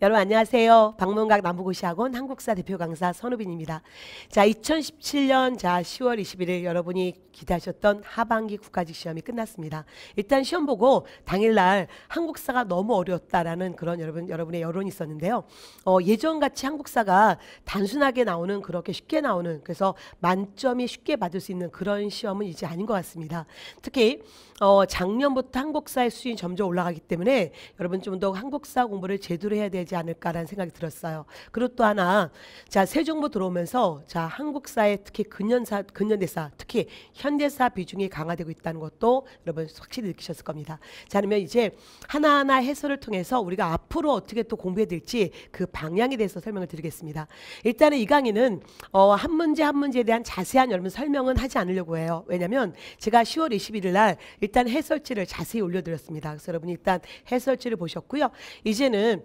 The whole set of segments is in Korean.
여러분 안녕하세요. 방문각 남부고시학원 한국사 대표 강사 선우빈입니다. 자, 2017년 자 10월 21일 여러분이 기대하셨던 하반기 국가직 시험이 끝났습니다. 일단 시험 보고 당일날 한국사가 너무 어려웠다라는 그런 여러분 여러분의 여론이 있었는데요. 어, 예전 같이 한국사가 단순하게 나오는 그렇게 쉽게 나오는 그래서 만점이 쉽게 받을 수 있는 그런 시험은 이제 아닌 것 같습니다. 특히 어, 작년부터 한국사의 수준이 점점 올라가기 때문에 여러분 좀 더 한국사 공부를 제대로 해야 될 되지 않을까라는 생각이 들었어요. 그리고 또 하나, 자, 세종부 들어오면서 자, 한국사의 특히 근현사, 근현대사, 특히 현대사 비중이 강화되고 있다는 것도 여러분 확실히 느끼셨을 겁니다. 자, 그러면 이제 하나하나 해설을 통해서 우리가 앞으로 어떻게 또 공부해야 될지 그 방향에 대해서 설명을 드리겠습니다. 일단은 이 강의는 어, 한 문제 한 문제에 대한 자세한 여러분 설명은 하지 않으려고 해요. 왜냐면 제가 10월 21일 날 일단 해설지를 자세히 올려드렸습니다. 그래서 여러분이 일단 해설지를 보셨고요. 이제는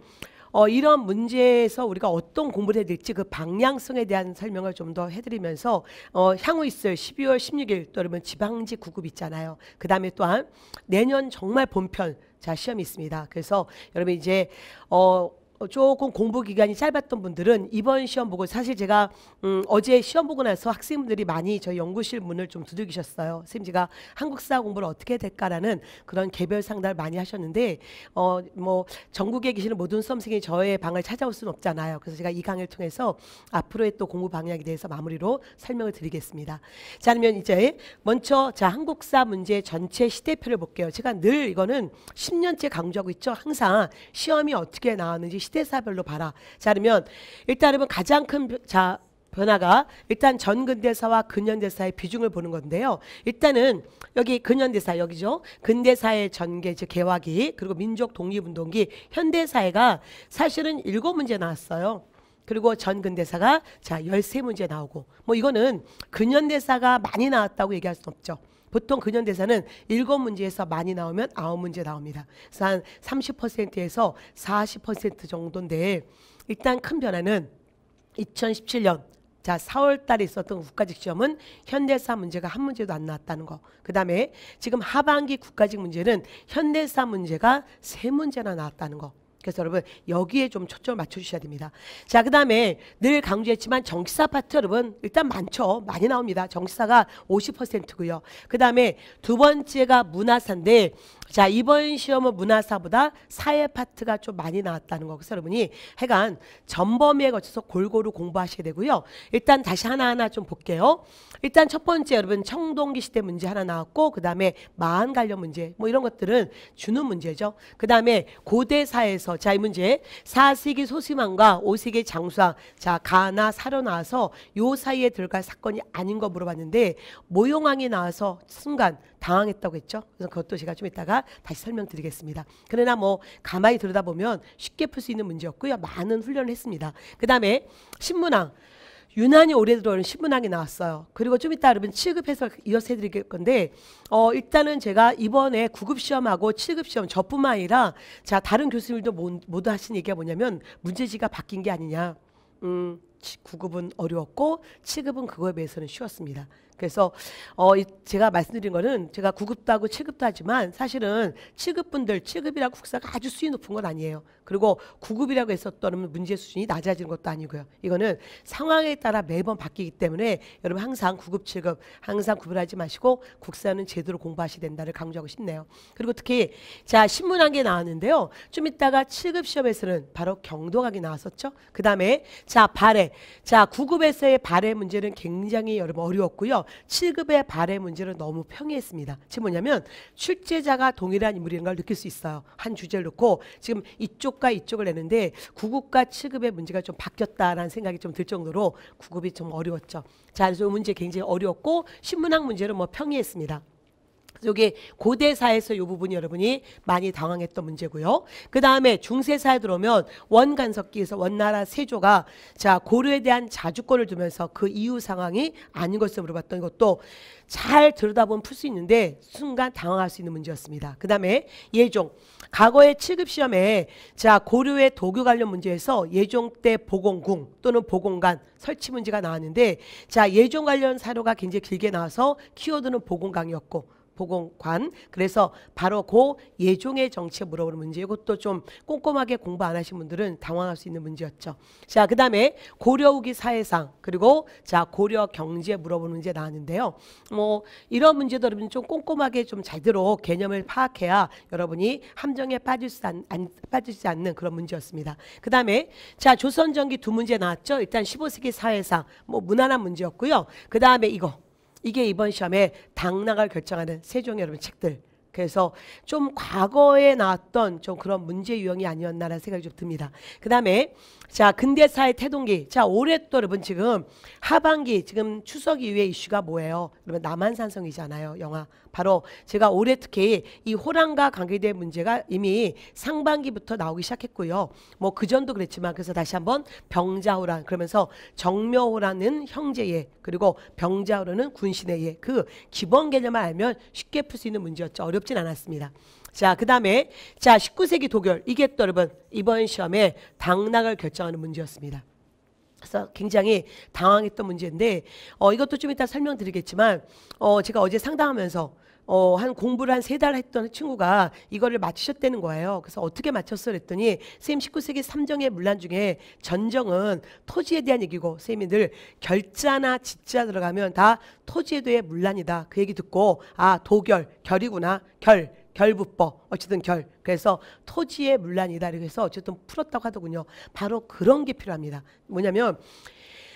어, 이런 문제에서 우리가 어떤 공부를 해야 될지 그 방향성에 대한 설명을 좀 더 해드리면서 어, 향후 있을 12월 16일 또 여러분 지방지 구급 있잖아요. 그 다음에 또한 내년 정말 본편 자 시험이 있습니다. 그래서 여러분 이제 어 어, 조금 공부 기간이 짧았던 분들은 이번 시험 보고 사실 제가 음, 어제 시험 보고 나서 학생들이 많이 저희 연구실 문을 좀 두들기셨어요. 선생님 제가 한국사 공부를 어떻게 될까라는 그런 개별 상담을 많이 하셨는데 어 뭐 전국에 계시는 모든 수험생이 저의 방을 찾아올 수는 없잖아요. 그래서 제가 이 강의를 통해서 앞으로의 또 공부 방향에 대해서 마무리로 설명을 드리겠습니다. 자 그러면 이제 먼저 자 한국사 문제 전체 시대표를 볼게요. 제가 늘 이거는 10년째 강조하고 있죠. 항상 시험이 어떻게 나왔는지 시대사별로 봐라. 자, 그러면 일단 여러분 가장 큰 자, 변화가 일단 전근대사와 근현대사의 비중을 보는 건데요. 일단은 여기 근현대사 여기죠. 근대사의 전개 즉 개화기 그리고 민족 독립운동기 현대사회가 사실은 일곱 문제 나왔어요. 그리고 전근대사가 자 열세 문제 나오고 뭐 이거는 근현대사가 많이 나왔다고 얘기할 수 없죠. 보통 근현대사는 일곱 문제에서 많이 나오면 아홉 문제 나옵니다. 그래서 한 30%에서 40% 정도인데 일단 큰 변화는 2017년 자, 4월 달에 있었던 국가직 시험은 현대사 문제가 한 문제도 안 나왔다는 거. 그다음에 지금 하반기 국가직 문제는 현대사 문제가 세 문제나 나왔다는 거. 그래서 여러분 여기에 좀 초점을 맞춰주셔야 됩니다. 자, 그 다음에 늘 강조했지만 정치사 파트 여러분 일단 많죠. 많이 나옵니다. 정치사가 50%고요. 그 다음에 두 번째가 문화사인데 자 이번 시험은 문화사보다 사회 파트가 좀 많이 나왔다는 거고 여러분이 해간 전범위에 걸쳐서 골고루 공부하셔야 되고요. 일단 다시 하나하나 좀 볼게요. 일단 첫 번째 여러분 청동기 시대 문제 하나 나왔고 그 다음에 마한 관련 문제 뭐 이런 것들은 주는 문제죠. 그 다음에 고대사에서 자 이 문제 사세기 소심왕과 오세기 장수왕 자 가나 사로 나와서 요 사이에 들어갈 사건이 아닌 거 물어봤는데 모용왕이 나와서 순간 당황했다고 했죠. 그래서 그것도 제가 좀 이따가 다시 설명드리겠습니다. 그러나 뭐 가만히 들여다보면 쉽게 풀 수 있는 문제였고요. 많은 훈련을 했습니다. 그 다음에 신문학. 유난히 오래 들어오는 신문학이 나왔어요. 그리고 좀 이따 여러분 7급 해서 이어서 해드릴 건데, 어, 일단은 제가 이번에 9급 시험하고 7급 시험 저뿐만 아니라 자, 다른 교수님들도 모두 하신 얘기가 뭐냐면 문제지가 바뀐 게 아니냐. 음, 9급은 어려웠고 7급은 그거에 비해서는 쉬웠습니다. 그래서 어 제가 말씀드린 거는 제가 구급도 하고 7급도 하지만 사실은 7급분들 7급이라고 국사가 아주 수위 높은 건 아니에요. 그리고 9급이라고 했었던 문제 수준이 낮아지는 것도 아니고요. 이거는 상황에 따라 매번 바뀌기 때문에 여러분 항상 9급 7급 항상 구별하지 마시고 국사는 제대로 공부하셔야 된다를 강조하고 싶네요. 그리고 특히 자 신문 한 개 나왔는데요. 좀 이따가 7급 시험에서는 바로 경도각이 나왔었죠. 그 다음에 자 발해 자 9급에서의 발해 문제는 굉장히 여러분 어려웠고요. 7급의 발해 문제를 너무 평이했습니다. 지금 뭐냐면 출제자가 동일한 인물인 걸 느낄 수 있어요. 한 주제를 놓고 지금 이쪽과 이쪽을 내는데 9급과 7급의 문제가 좀 바뀌었다라는 생각이 좀 들 정도로 9급이 좀 어려웠죠. 자, 그래서 문제 굉장히 어려웠고 신문학 문제를 뭐 평이했습니다. 요게 고대사에서 요 부분이 여러분이 많이 당황했던 문제고요. 그 다음에 중세사에 들어오면 원간석기에서 원나라 세조가 자 고려에 대한 자주권을 두면서 그 이후 상황이 아닌 것을 물어봤던 것도 잘 들여다보면 풀 수 있는데 순간 당황할 수 있는 문제였습니다. 그 다음에 예종 과거의 7급 시험에 자 고려의 도교 관련 문제에서 예종 때보건궁 또는 보건관 설치 문제가 나왔는데 자 예종 관련 사료가 굉장히 길게 나와서 키워드는 보건강이었고 보건관 그래서 바로 고그 예종의 정치에 물어보는 문제 이것도 좀 꼼꼼하게 공부 안 하신 분들은 당황할 수 있는 문제였죠 자그 다음에 고려 우기 사회상 그리고 자 고려 경제 물어보는 문제 나왔는데요 뭐 이런 문제도 여러분 좀 꼼꼼하게 좀 제대로 개념을 파악해야 여러분이 함정에 빠지지, 않, 안, 빠지지 않는 그런 문제였습니다 그 다음에 자 조선전기 두 문제 나왔죠 일단 15세기 사회상 뭐 무난한 문제였고요 그 다음에 이거 이게 이번 시험에 당락을 결정하는 세종 여러분 책들 그래서 좀 과거에 나왔던 좀 그런 문제 유형이 아니었나라는 생각이 좀 듭니다. 그 다음에 자 근대사의 태동기 자 올해 또 여러분 지금 하반기 지금 추석 이후의 이슈가 뭐예요? 그러면 남한산성이잖아요. 영화 바로 제가 올해 특히 이 호랑과 관계된 문제가 이미 상반기부터 나오기 시작했고요. 뭐 그전도 그랬지만 그래서 다시 한번 병자호란 그러면서 정묘호란은 형제의 그리고 병자호란은 군신의 예그 기본 개념을 알면 쉽게 풀 수 있는 문제였죠. 어렵진 않았습니다. 자, 그 다음에 자 19세기 독일 이게 또 여러분 이번 시험에 당락을 결정하는 문제였습니다. 그래서 굉장히 당황했던 문제인데 어, 이것도 좀 이따 설명드리겠지만 어, 제가 어제 상담하면서 어, 한 공부를 한 세 달 했던 친구가 이거를 맞추셨다는 거예요. 그래서 어떻게 맞췄어? 그랬더니 선생님 19세기 3정의 문란 중에 전정은 토지에 대한 얘기고 선생님이 늘 결자나 짓자 들어가면 다 토지에 대해 문란이다. 그 얘기 듣고 아 도결, 결이구나. 결, 결부법 어쨌든 결 그래서 토지의 문란이다 이렇게 해서 어쨌든 풀었다고 하더군요 바로 그런 게 필요합니다 뭐냐면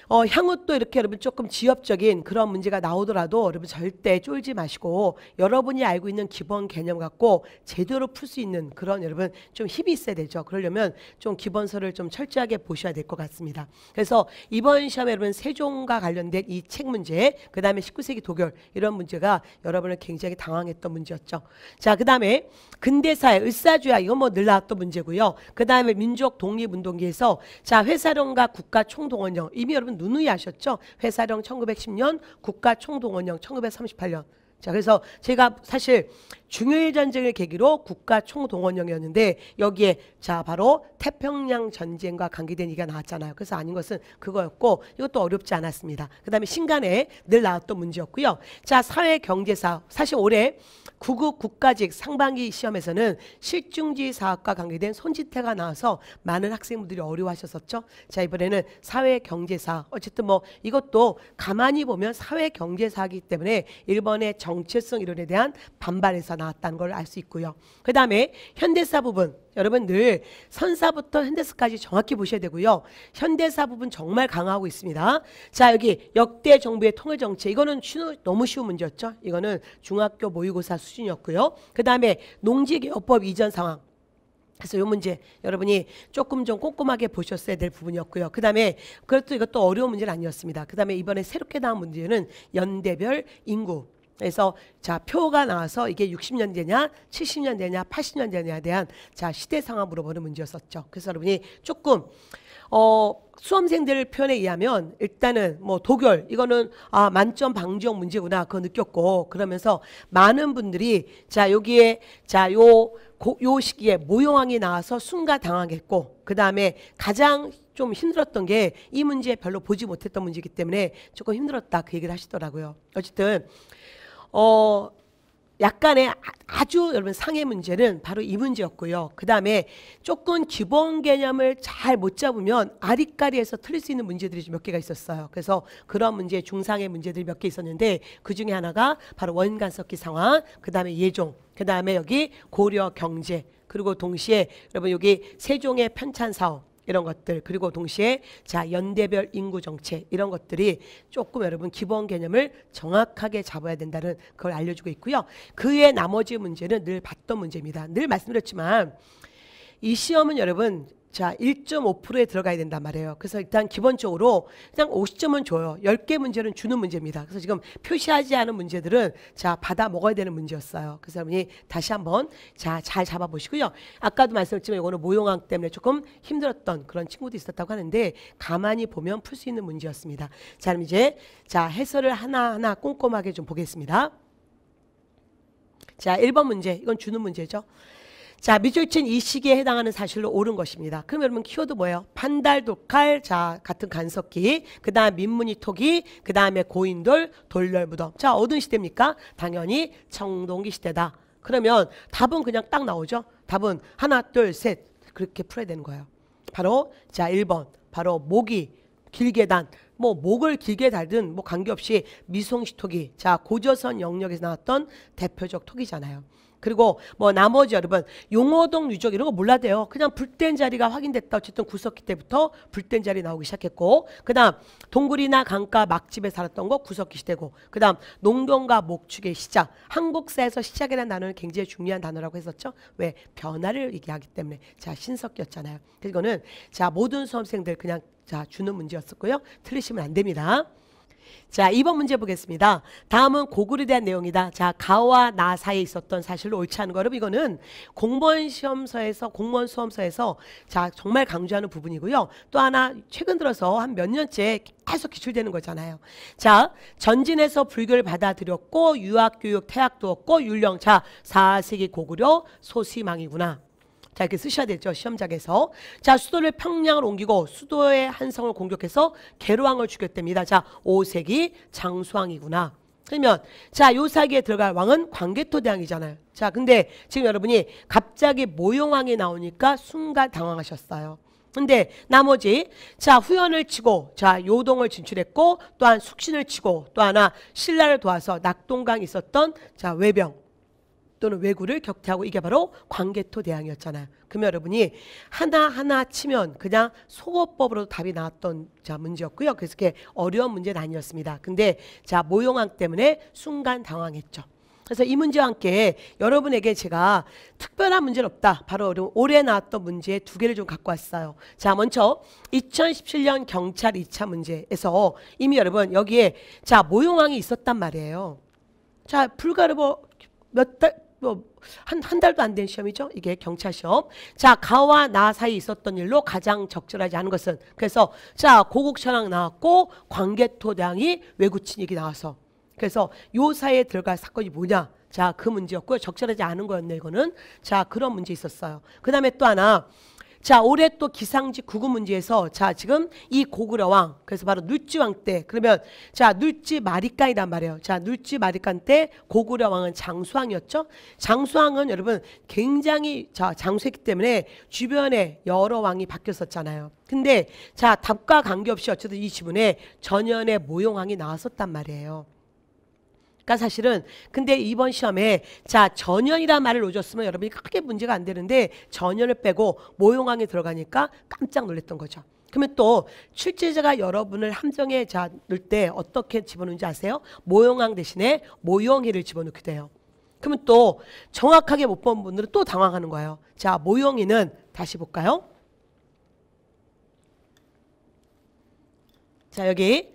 어, 향후 또 이렇게 여러분 조금 지엽적인 그런 문제가 나오더라도 여러분 절대 쫄지 마시고 여러분이 알고 있는 기본 개념 갖고 제대로 풀 수 있는 그런 여러분 좀 힘이 있어야 되죠. 그러려면 좀 기본서를 좀 철저하게 보셔야 될 것 같습니다. 그래서 이번 시험에 여러분 세종과 관련된 이 책 문제, 그 다음에 19세기 독결 이런 문제가 여러분을 굉장히 당황했던 문제였죠. 자, 그 다음에 근대사의 을사주야 이건 뭐 늘 나왔던 문제고요. 그 다음에 민족 독립운동기에서 자 회사론과 국가 총동원령 이미 여러분 사실은 누누이 아셨죠? 회사령 1910년, 국가총동원령 1938년. 자, 그래서 제가 사실 중요일 전쟁을 계기로 국가 총동원령이었는데 여기에 자 바로 태평양 전쟁과 관계된 얘기가 나왔잖아요. 그래서 아닌 것은 그거였고 이것도 어렵지 않았습니다. 그 다음에 신간에 늘 나왔던 문제였고요. 자 사회 경제사 사실 올해 구급 국가직 상반기 시험에서는 실증지사학과 관계된 손지태가 나와서 많은 학생분들이 어려워하셨었죠. 자 이번에는 사회 경제사 어쨌든 뭐 이것도 가만히 보면 사회 경제사기 때문에 일본의 정체성 이론에 대한 반발에서 나왔다는 걸 알 수 있고요. 그 다음에 현대사 부분 여러분 늘 선사부터 현대사까지 정확히 보셔야 되고요. 현대사 부분 정말 강화하고 있습니다. 자 여기 역대 정부의 통일 정책 이거는 쉬우, 너무 쉬운 문제였죠. 이거는 중학교 모의고사 수준이었고요. 그 다음에 농지개혁법 이전 상황 그래서 이 문제 여러분이 조금 좀 꼼꼼하게 보셨어야 될 부분이었고요. 그 다음에 그것도 이것도 어려운 문제는 아니었습니다. 그 다음에 이번에 새롭게 나온 문제는 연대별 인구 그래서 자 표가 나와서 이게 60년대냐 70년대냐 80년대냐에 대한 자시대상황 물어보는 문제였었죠. 그래서 여러분이 조금 어 수험생들 표현에 의하면 일단은 뭐 독열 이거는 아 만점 방지형 문제구나 그거 느꼈고 그러면서 많은 분들이 자 여기에 자요 요 시기에 모형왕이 나와서 순간 당황했고 그 다음에 가장 좀 힘들었던 게 이 문제 별로 보지 못했던 문제이기 때문에 조금 힘들었다 그 얘기를 하시더라고요. 어쨌든 어, 약간의 아주 여러분 상해 문제는 바로 이 문제였고요. 그 다음에 조금 기본 개념을 잘 못 잡으면 아리까리해서 틀릴 수 있는 문제들이 몇 개가 있었어요. 그래서 그런 문제, 중상의 문제들이 몇 개 있었는데 그 중에 하나가 바로 원간석기 상황, 그 다음에 예종, 그 다음에 여기 고려 경제, 그리고 동시에 여러분 여기 세종의 편찬 사업, 이런 것들 그리고 동시에 자 연대별 인구 정책 이런 것들이 조금 여러분 기본 개념을 정확하게 잡아야 된다는 그걸 알려주고 있고요. 그외 나머지 문제는 늘 봤던 문제입니다. 늘 말씀드렸지만 이 시험은 여러분 자, 1.5%에 들어가야 된단 말이에요. 그래서 일단 기본적으로 그냥 50점은 줘요. 10개 문제는 주는 문제입니다. 그래서 지금 표시하지 않은 문제들은 자, 받아 먹어야 되는 문제였어요. 그래서 여러분이 다시 한번 자, 잘 잡아보시고요. 아까도 말씀드렸지만 이거는 모용학 때문에 조금 힘들었던 그런 친구도 있었다고 하는데 가만히 보면 풀 수 있는 문제였습니다. 자, 그럼 이제 자, 해설을 하나하나 꼼꼼하게 좀 보겠습니다. 자, 1번 문제. 이건 주는 문제죠. 자, 미조이친 이 시기에 해당하는 사실로 옳은 것입니다. 그럼 여러분 키워드 뭐예요? 판달, 독칼, 자, 같은 간석기, 그 다음 민무늬 토기, 그 다음에 고인돌, 돌렬무덤. 자, 어느 시대입니까? 당연히 청동기 시대다. 그러면 답은 그냥 딱 나오죠? 답은 하나, 둘, 셋. 그렇게 풀어야 되는 거예요. 바로, 자, 1번. 바로 목이 길게 단, 뭐 목을 길게 달든 뭐 관계없이 미송시 토기, 자, 고조선 영역에서 나왔던 대표적 토기잖아요. 그리고 뭐 나머지 여러분 용호동 유적 이런 거 몰라도요. 그냥 불된 자리가 확인됐다. 어쨌든 구석기 때부터 불된 자리 나오기 시작했고 그다음 동굴이나 강가 막집에 살았던 거 구석기 시대고 그다음 농경과 목축의 시작 한국사에서 시작이라는 단어는 굉장히 중요한 단어라고 했었죠. 왜 변화를 얘기하기 때문에 자 신석기였잖아요. 그래서 거는자 모든 수험생들 그냥 자 주는 문제였었고요. 틀리시면 안 됩니다. 자, 2번 문제 보겠습니다. 다음은 고글에 구 대한 내용이다. 자, 가와 나 사이에 있었던 사실로 옳지 않은 거름 이거는 공무원 시험서에서 공무원 수험서에서 자, 정말 강조하는 부분이고요. 또 하나 최근 들어서 한 몇 년째 계속 기출되는 거잖아요. 자, 전진에서 불교를 받아들였고 유학 교육 태학도 없고 율령 자, 4세기 고구려 소시망이구나. 자 이렇게 쓰셔야 되죠 시험장에서 자 수도를 평양을 옮기고 수도의 한성을 공격해서 개로왕을 죽였답니다 자 5세기 장수왕이구나 그러면 자요 사기에 들어갈 왕은 광개토 대왕이잖아요 자 근데 지금 여러분이 갑자기 모용왕이 나오니까 순간 당황하셨어요 근데 나머지 자 후연을 치고 자 요동을 진출했고 또한 숙신을 치고 또 하나 신라를 도와서 낙동강 있었던 자 외병 또는 외구를 격퇴하고 이게 바로 광개토 대항이었잖아요. 그러면 여러분이 하나하나 치면 그냥 소거법으로 답이 나왔던 자 문제였고요. 그래서 이게 어려운 문제는 아니었습니다. 근데 자 모용왕 때문에 순간 당황했죠. 그래서 이 문제와 함께 여러분에게 제가 특별한 문제는 없다. 바로 올해 나왔던 문제 두 개를 좀 갖고 왔어요. 자, 먼저 2017년 경찰 2차 문제에서 이미 여러분 여기에 자, 모용왕이 있었단 말이에요. 자, 불가르버 몇 달, 뭐한한 한 달도 안 된 시험이죠. 이게 경찰 시험. 자, 가와 나 사이 있었던 일로 가장 적절하지 않은 것은 그래서 자 고국 천황 나왔고 광개토당이 외구 친익이 나와서 그래서 요 사이에 들어갈 사건이 뭐냐? 자, 그 문제였고요. 적절하지 않은 거였네 이거는. 자, 그런 문제 있었어요. 그다음에 또 하나 자, 올해 또 기상지 구구 문제에서 자, 지금 이 고구려 왕, 그래서 바로 눌지 왕 때, 그러면 자, 눌지 마리칸이란 말이에요. 자, 눌지 마리칸 때 고구려 왕은 장수왕이었죠? 장수왕은 여러분 굉장히 자, 장수했기 때문에 주변에 여러 왕이 바뀌었었잖아요. 근데 자, 답과 관계없이 어쨌든 이 지문에 전연의 모용왕이 나왔었단 말이에요. 그러니까 사실은 근데 이번 시험에 자 전연이라는 말을 놓으셨으면 여러분이 크게 문제가 안 되는데 전연을 빼고 모용왕에 들어가니까 깜짝 놀랐던 거죠. 그러면 또 출제자가 여러분을 함정에 자 넣을 때 어떻게 집어넣는지 아세요? 모용왕 대신에 모용이를 집어넣게 돼요. 그러면 또 정확하게 못 본 분들은 또 당황하는 거예요. 자, 모용이는 다시 볼까요? 자, 여기.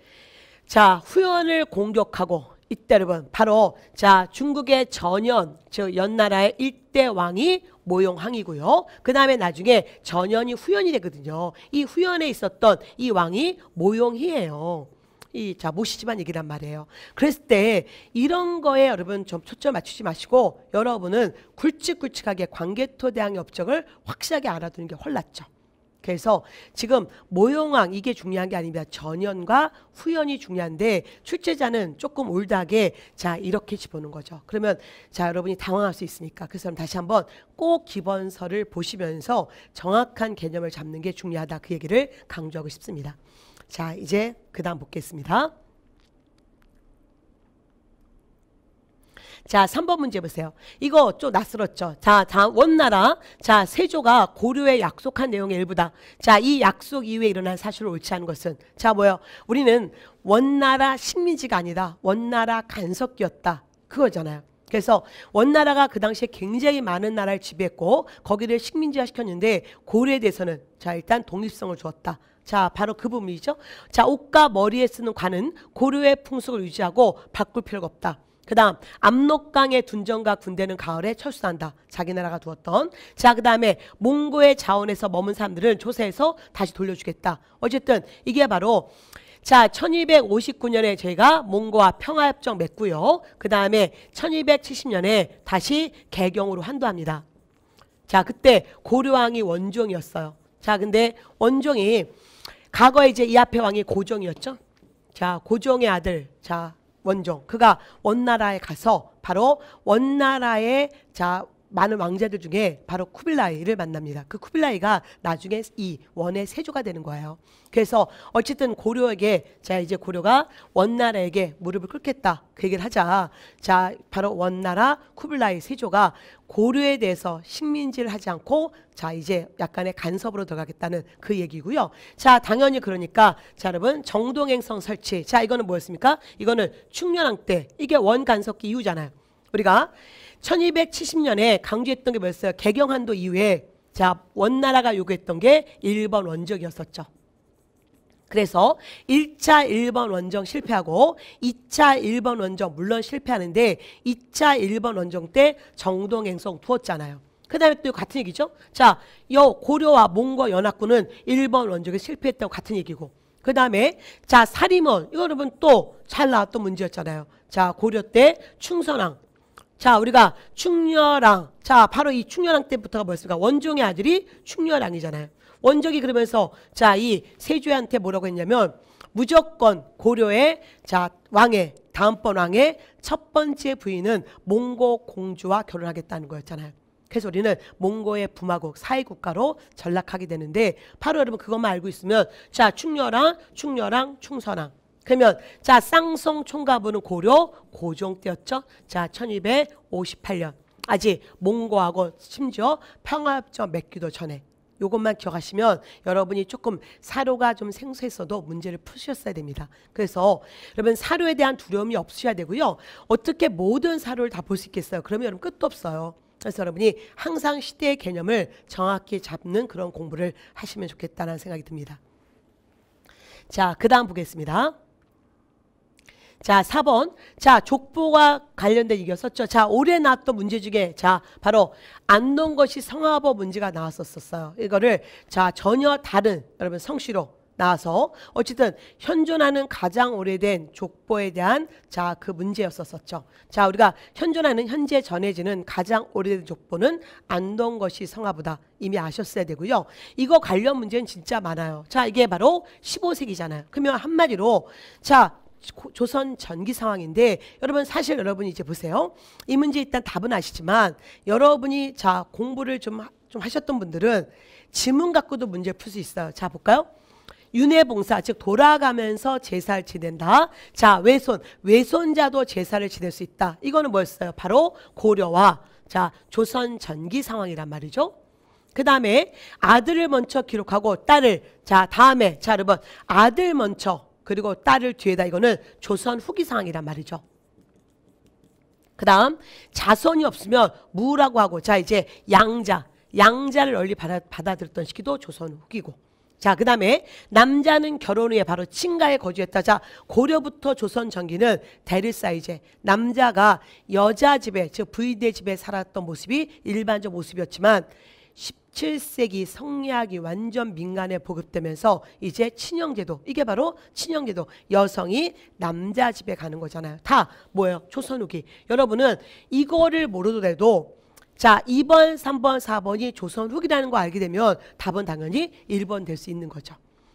자, 후연을 공격하고 이때 여러분 바로 자 중국의 전연즉 연나라의 일대 왕이 모용왕이고요. 그 다음에 나중에 전현이 후연이 되거든요. 이 후연에 있었던 이 왕이 모용희예요. 이, 자, 모시지만 얘기란 말이에요. 그랬을 때, 이런 거에 여러분 좀 초점 맞추지 마시고, 여러분은 굵직굵직하게 관계토대왕의 업적을 확실하게 알아두는 게훨 낫죠. 그래서 지금 모형왕 이게 중요한 게 아닙니다. 전연과 후연이 중요한데 출제자는 조금 올드하게 자 이렇게 집어넣은 거죠. 그러면 자 여러분이 당황할 수 있으니까 그 사람 다시 한번 꼭 기본서를 보시면서 정확한 개념을 잡는 게 중요하다 그 얘기를 강조하고 싶습니다. 자 이제 그 다음 보겠습니다. 자, 3번 문제 보세요. 이거 좀 낯설었죠. 자, 다 원나라. 자, 세조가 고려에 약속한 내용의 일부다. 자, 이 약속 이후에 일어난 사실을 옳지 않은 것은 자, 뭐요? 우리는 원나라 식민지가 아니다. 원나라 간석기였다 그거잖아요. 그래서 원나라가 그 당시에 굉장히 많은 나라를 지배했고 거기를 식민지화 시켰는데 고려에 대해서는 자 일단 독립성을 주었다. 자 바로 그 부분이죠. 자 옷과 머리에 쓰는 관은 고려의 풍속을 유지하고 바꿀 필요가 없다. 그 다음 압록강의 둔정과 군대는 가을에 철수한다. 자기 나라가 두었던. 자그 다음에 몽고의 자원에서 머문 사람들은 조세에서 다시 돌려주겠다. 어쨌든 이게 바로 자, 1259년에 제가 몽고와 평화협정 맺고요. 그 다음에 1270년에 다시 개경으로 환도합니다 자, 그때 고려왕이 원종이었어요. 자, 근데 원종이 과거에 이제 이 앞에 왕이 고종이었죠. 자, 고종의 아들. 자, 원종 그가 원나라에 가서 바로 원나라의 자 많은 왕자들 중에 바로 쿠빌라이를 만납니다. 그 쿠빌라이가 나중에 이 원의 세조가 되는 거예요. 그래서 어쨌든 고려에게 자 이제 고려가 원나라에게 무릎을 꿇겠다 그 얘기를 하자 자 바로 원나라 쿠빌라이 세조가 고려에 대해서 식민지를 하지 않고 자 이제 약간의 간섭으로 들어가겠다는 그 얘기고요. 자 당연히 그러니까 자 여러분 정동행성 설치 자 이거는 뭐였습니까? 이거는 충렬왕 때 이게 원간섭기 이후잖아요. 우리가 1270년에 강조했던 게 뭐였어요? 개경한도 이후에 자 원나라가 요구했던 게 1번 원적이었었죠. 그래서 1차 1번 원정 실패하고 2차 1번 원정 물론 실패하는데 2차 1번 원정 때 정동행성 두었잖아요. 그 다음에 또 같은 얘기죠. 자, 요 고려와 몽고 연합군은 1번 원정에 실패했다고 같은 얘기고 그 다음에 자 사림원 이거 여러분 또 잘 나왔던 문제였잖아요. 자 고려 때 충선왕 자 우리가 충렬왕 자 바로 이 충렬왕 때부터가 뭐였습니까? 원종의 아들이 충렬왕이잖아요. 원적이 그러면서 자 이 세조한테 뭐라고 했냐면 무조건 고려의 자 왕의 다음번 왕의 첫 번째 부인은 몽고 공주와 결혼하겠다는 거였잖아요. 그래서 우리는 몽고의 부마국 사회국가로 전락하게 되는데 바로 여러분 그것만 알고 있으면 자충렬왕충렬왕 충선왕 그러면 자쌍성 총가부는 고려 고종 때였죠. 자 1258년 아직 몽고하고 심지어 평화협정 맺기도 전에 요것만 기억하시면 여러분이 조금 사료가 좀 생소했어도 문제를 푸셨어야 됩니다. 그래서 여러분 사료에 대한 두려움이 없으셔야 되고요. 어떻게 모든 사료를 다 볼 수 있겠어요? 그러면 여러분 끝도 없어요. 그래서 여러분이 항상 시대의 개념을 정확히 잡는 그런 공부를 하시면 좋겠다는 생각이 듭니다. 자, 그 다음 보겠습니다. 자, 4번. 자, 족보와 관련된 얘기가 썼죠. 자, 올해 나왔던 문제 중에 자, 바로 안 넣은 것이 성화법 문제가 나왔었어요. 었 이거를 자, 전혀 다른 여러분 성씨로 나와서 어쨌든 현존하는 가장 오래된 족보에 대한 자 그 문제였었었죠. 자 우리가 현존하는 현재 전해지는 가장 오래된 족보는 안동 것이 성화보다 이미 아셨어야 되고요. 이거 관련 문제는 진짜 많아요. 자 이게 바로 15세기잖아요. 그러면 한마디로 자 조선 전기 상황인데 여러분 사실 여러분 이제 보세요. 이 문제 일단 답은 아시지만 여러분이 자 공부를 좀, 좀 하셨던 분들은 지문 갖고도 문제 풀 수 있어요. 자 볼까요? 윤회봉사 즉 돌아가면서 제사를 지낸다. 자 외손 외손자도 제사를 지낼 수 있다. 이거는 뭐였어요? 바로 고려와 자 조선 전기 상황이란 말이죠. 그 다음에 아들을 먼저 기록하고 딸을 자 다음에 자 여러분 아들 먼저 그리고 딸을 뒤에다 이거는 조선 후기 상황이란 말이죠. 그 다음 자손이 없으면 무라고 하고 자 이제 양자 양자를 널리 받아, 받아들였던 시기도 조선 후기고 자, 그 다음에 남자는 결혼 후에 바로 친가에 거주했다. 자, 고려부터 조선 전기는 대리사이제 남자가 여자 집에, 즉 부인의 집에 살았던 모습이 일반적 모습이었지만 7세기 성리학이 완전 민간에 보급되면서 이제 친형제도 이게 바로 친형제도 여성이 남자 집에 가는 거잖아요. 다 뭐예요? 조선 후기. 여러분은 이거를 모르더라도 자 2번, 3번, 4번이 조선 후기라는 거 알게 되면 답은 당연히 1번 될 수 있는 거죠.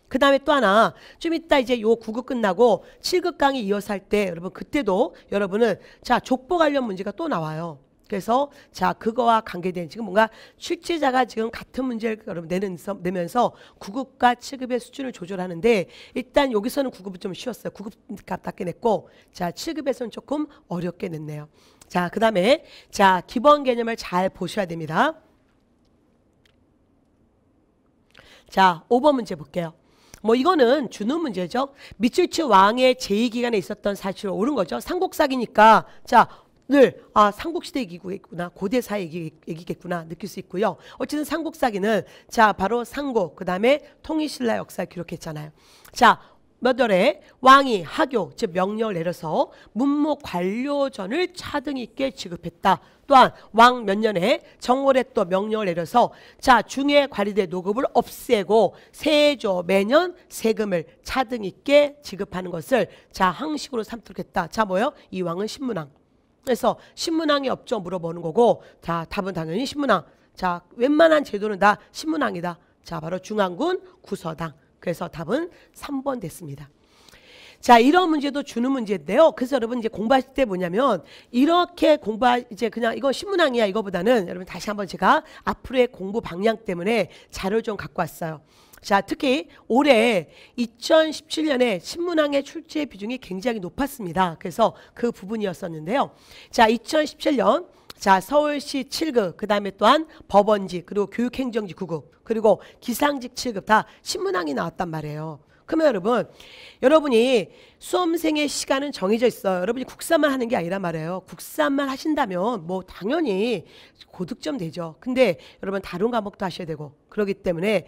그 다음에 또 하나 좀 이따 이제 요 9급 끝나고 7급 강의 이어서 할때 여러분 그때도 여러분은 자 족보 관련 문제가 또 나와요. 그래서 자 그거와 관계된 지금 뭔가 출제자가 지금 같은 문제를 여러분 내면서, 내면서 구급과 취급의 수준을 조절하는데 일단 여기서는 구급은 좀 쉬웠어요. 구급 가깝게 냈고 자취급에서는 조금 어렵게 냈네요. 자그 다음에 자 기본 개념을 잘 보셔야 됩니다. 자 5번 문제 볼게요. 뭐 이거는 주는 문제죠. 미칠츠 왕의 제이기간에 있었던 사실을 옳은 거죠. 삼국사기니까 자 늘, 아, 삼국시대 얘기구나, 고대사 얘기, 얘기겠구나 느낄 수 있고요. 어쨌든 삼국사기는, 자, 바로 삼국, 그 다음에 통일신라 역사 기록했잖아요. 자, 몇 월에 왕이 하교, 즉 명령을 내려서 문무 관료전을 차등 있게 지급했다. 또한 왕 몇 년에 정월에 또 명령을 내려서 자 중에 관리대 노급을 없애고 세조 매년 세금을 차등 있게 지급하는 것을 자 항식으로 삼도록 했다. 자 뭐요? 이 왕은 신문왕. 그래서 신문왕이 없죠 물어보는 거고 자 답은 당연히 신문왕자 웬만한 제도는 다신문왕이다자 바로 중앙군 구서당 그래서 답은 3번 됐습니다 자 이런 문제도 주는 문제인데요 그래서 여러분 이제 공부하실 때 뭐냐면 이렇게 공부할 이제 그냥 이거 신문왕이야 이거보다는 여러분 다시 한번 제가 앞으로의 공부 방향 때문에 자료 를좀 갖고 왔어요 자, 특히 올해 2017년에 신문왕의 출제 비중이 굉장히 높았습니다. 그래서 그 부분이었었는데요. 자, 2017년 자 서울시 7급 그 다음에 또한 법원직 그리고 교육행정직 9급 그리고 기상직 7급 다신문왕이 나왔단 말이에요. 그러면 여러분 여러분이 수험생의 시간은 정해져 있어요. 여러분이 국사만 하는 게 아니란 말이에요. 국사만 하신다면 뭐 당연히 고득점 되죠. 근데 여러분 다른 과목도 하셔야 되고 그렇기 때문에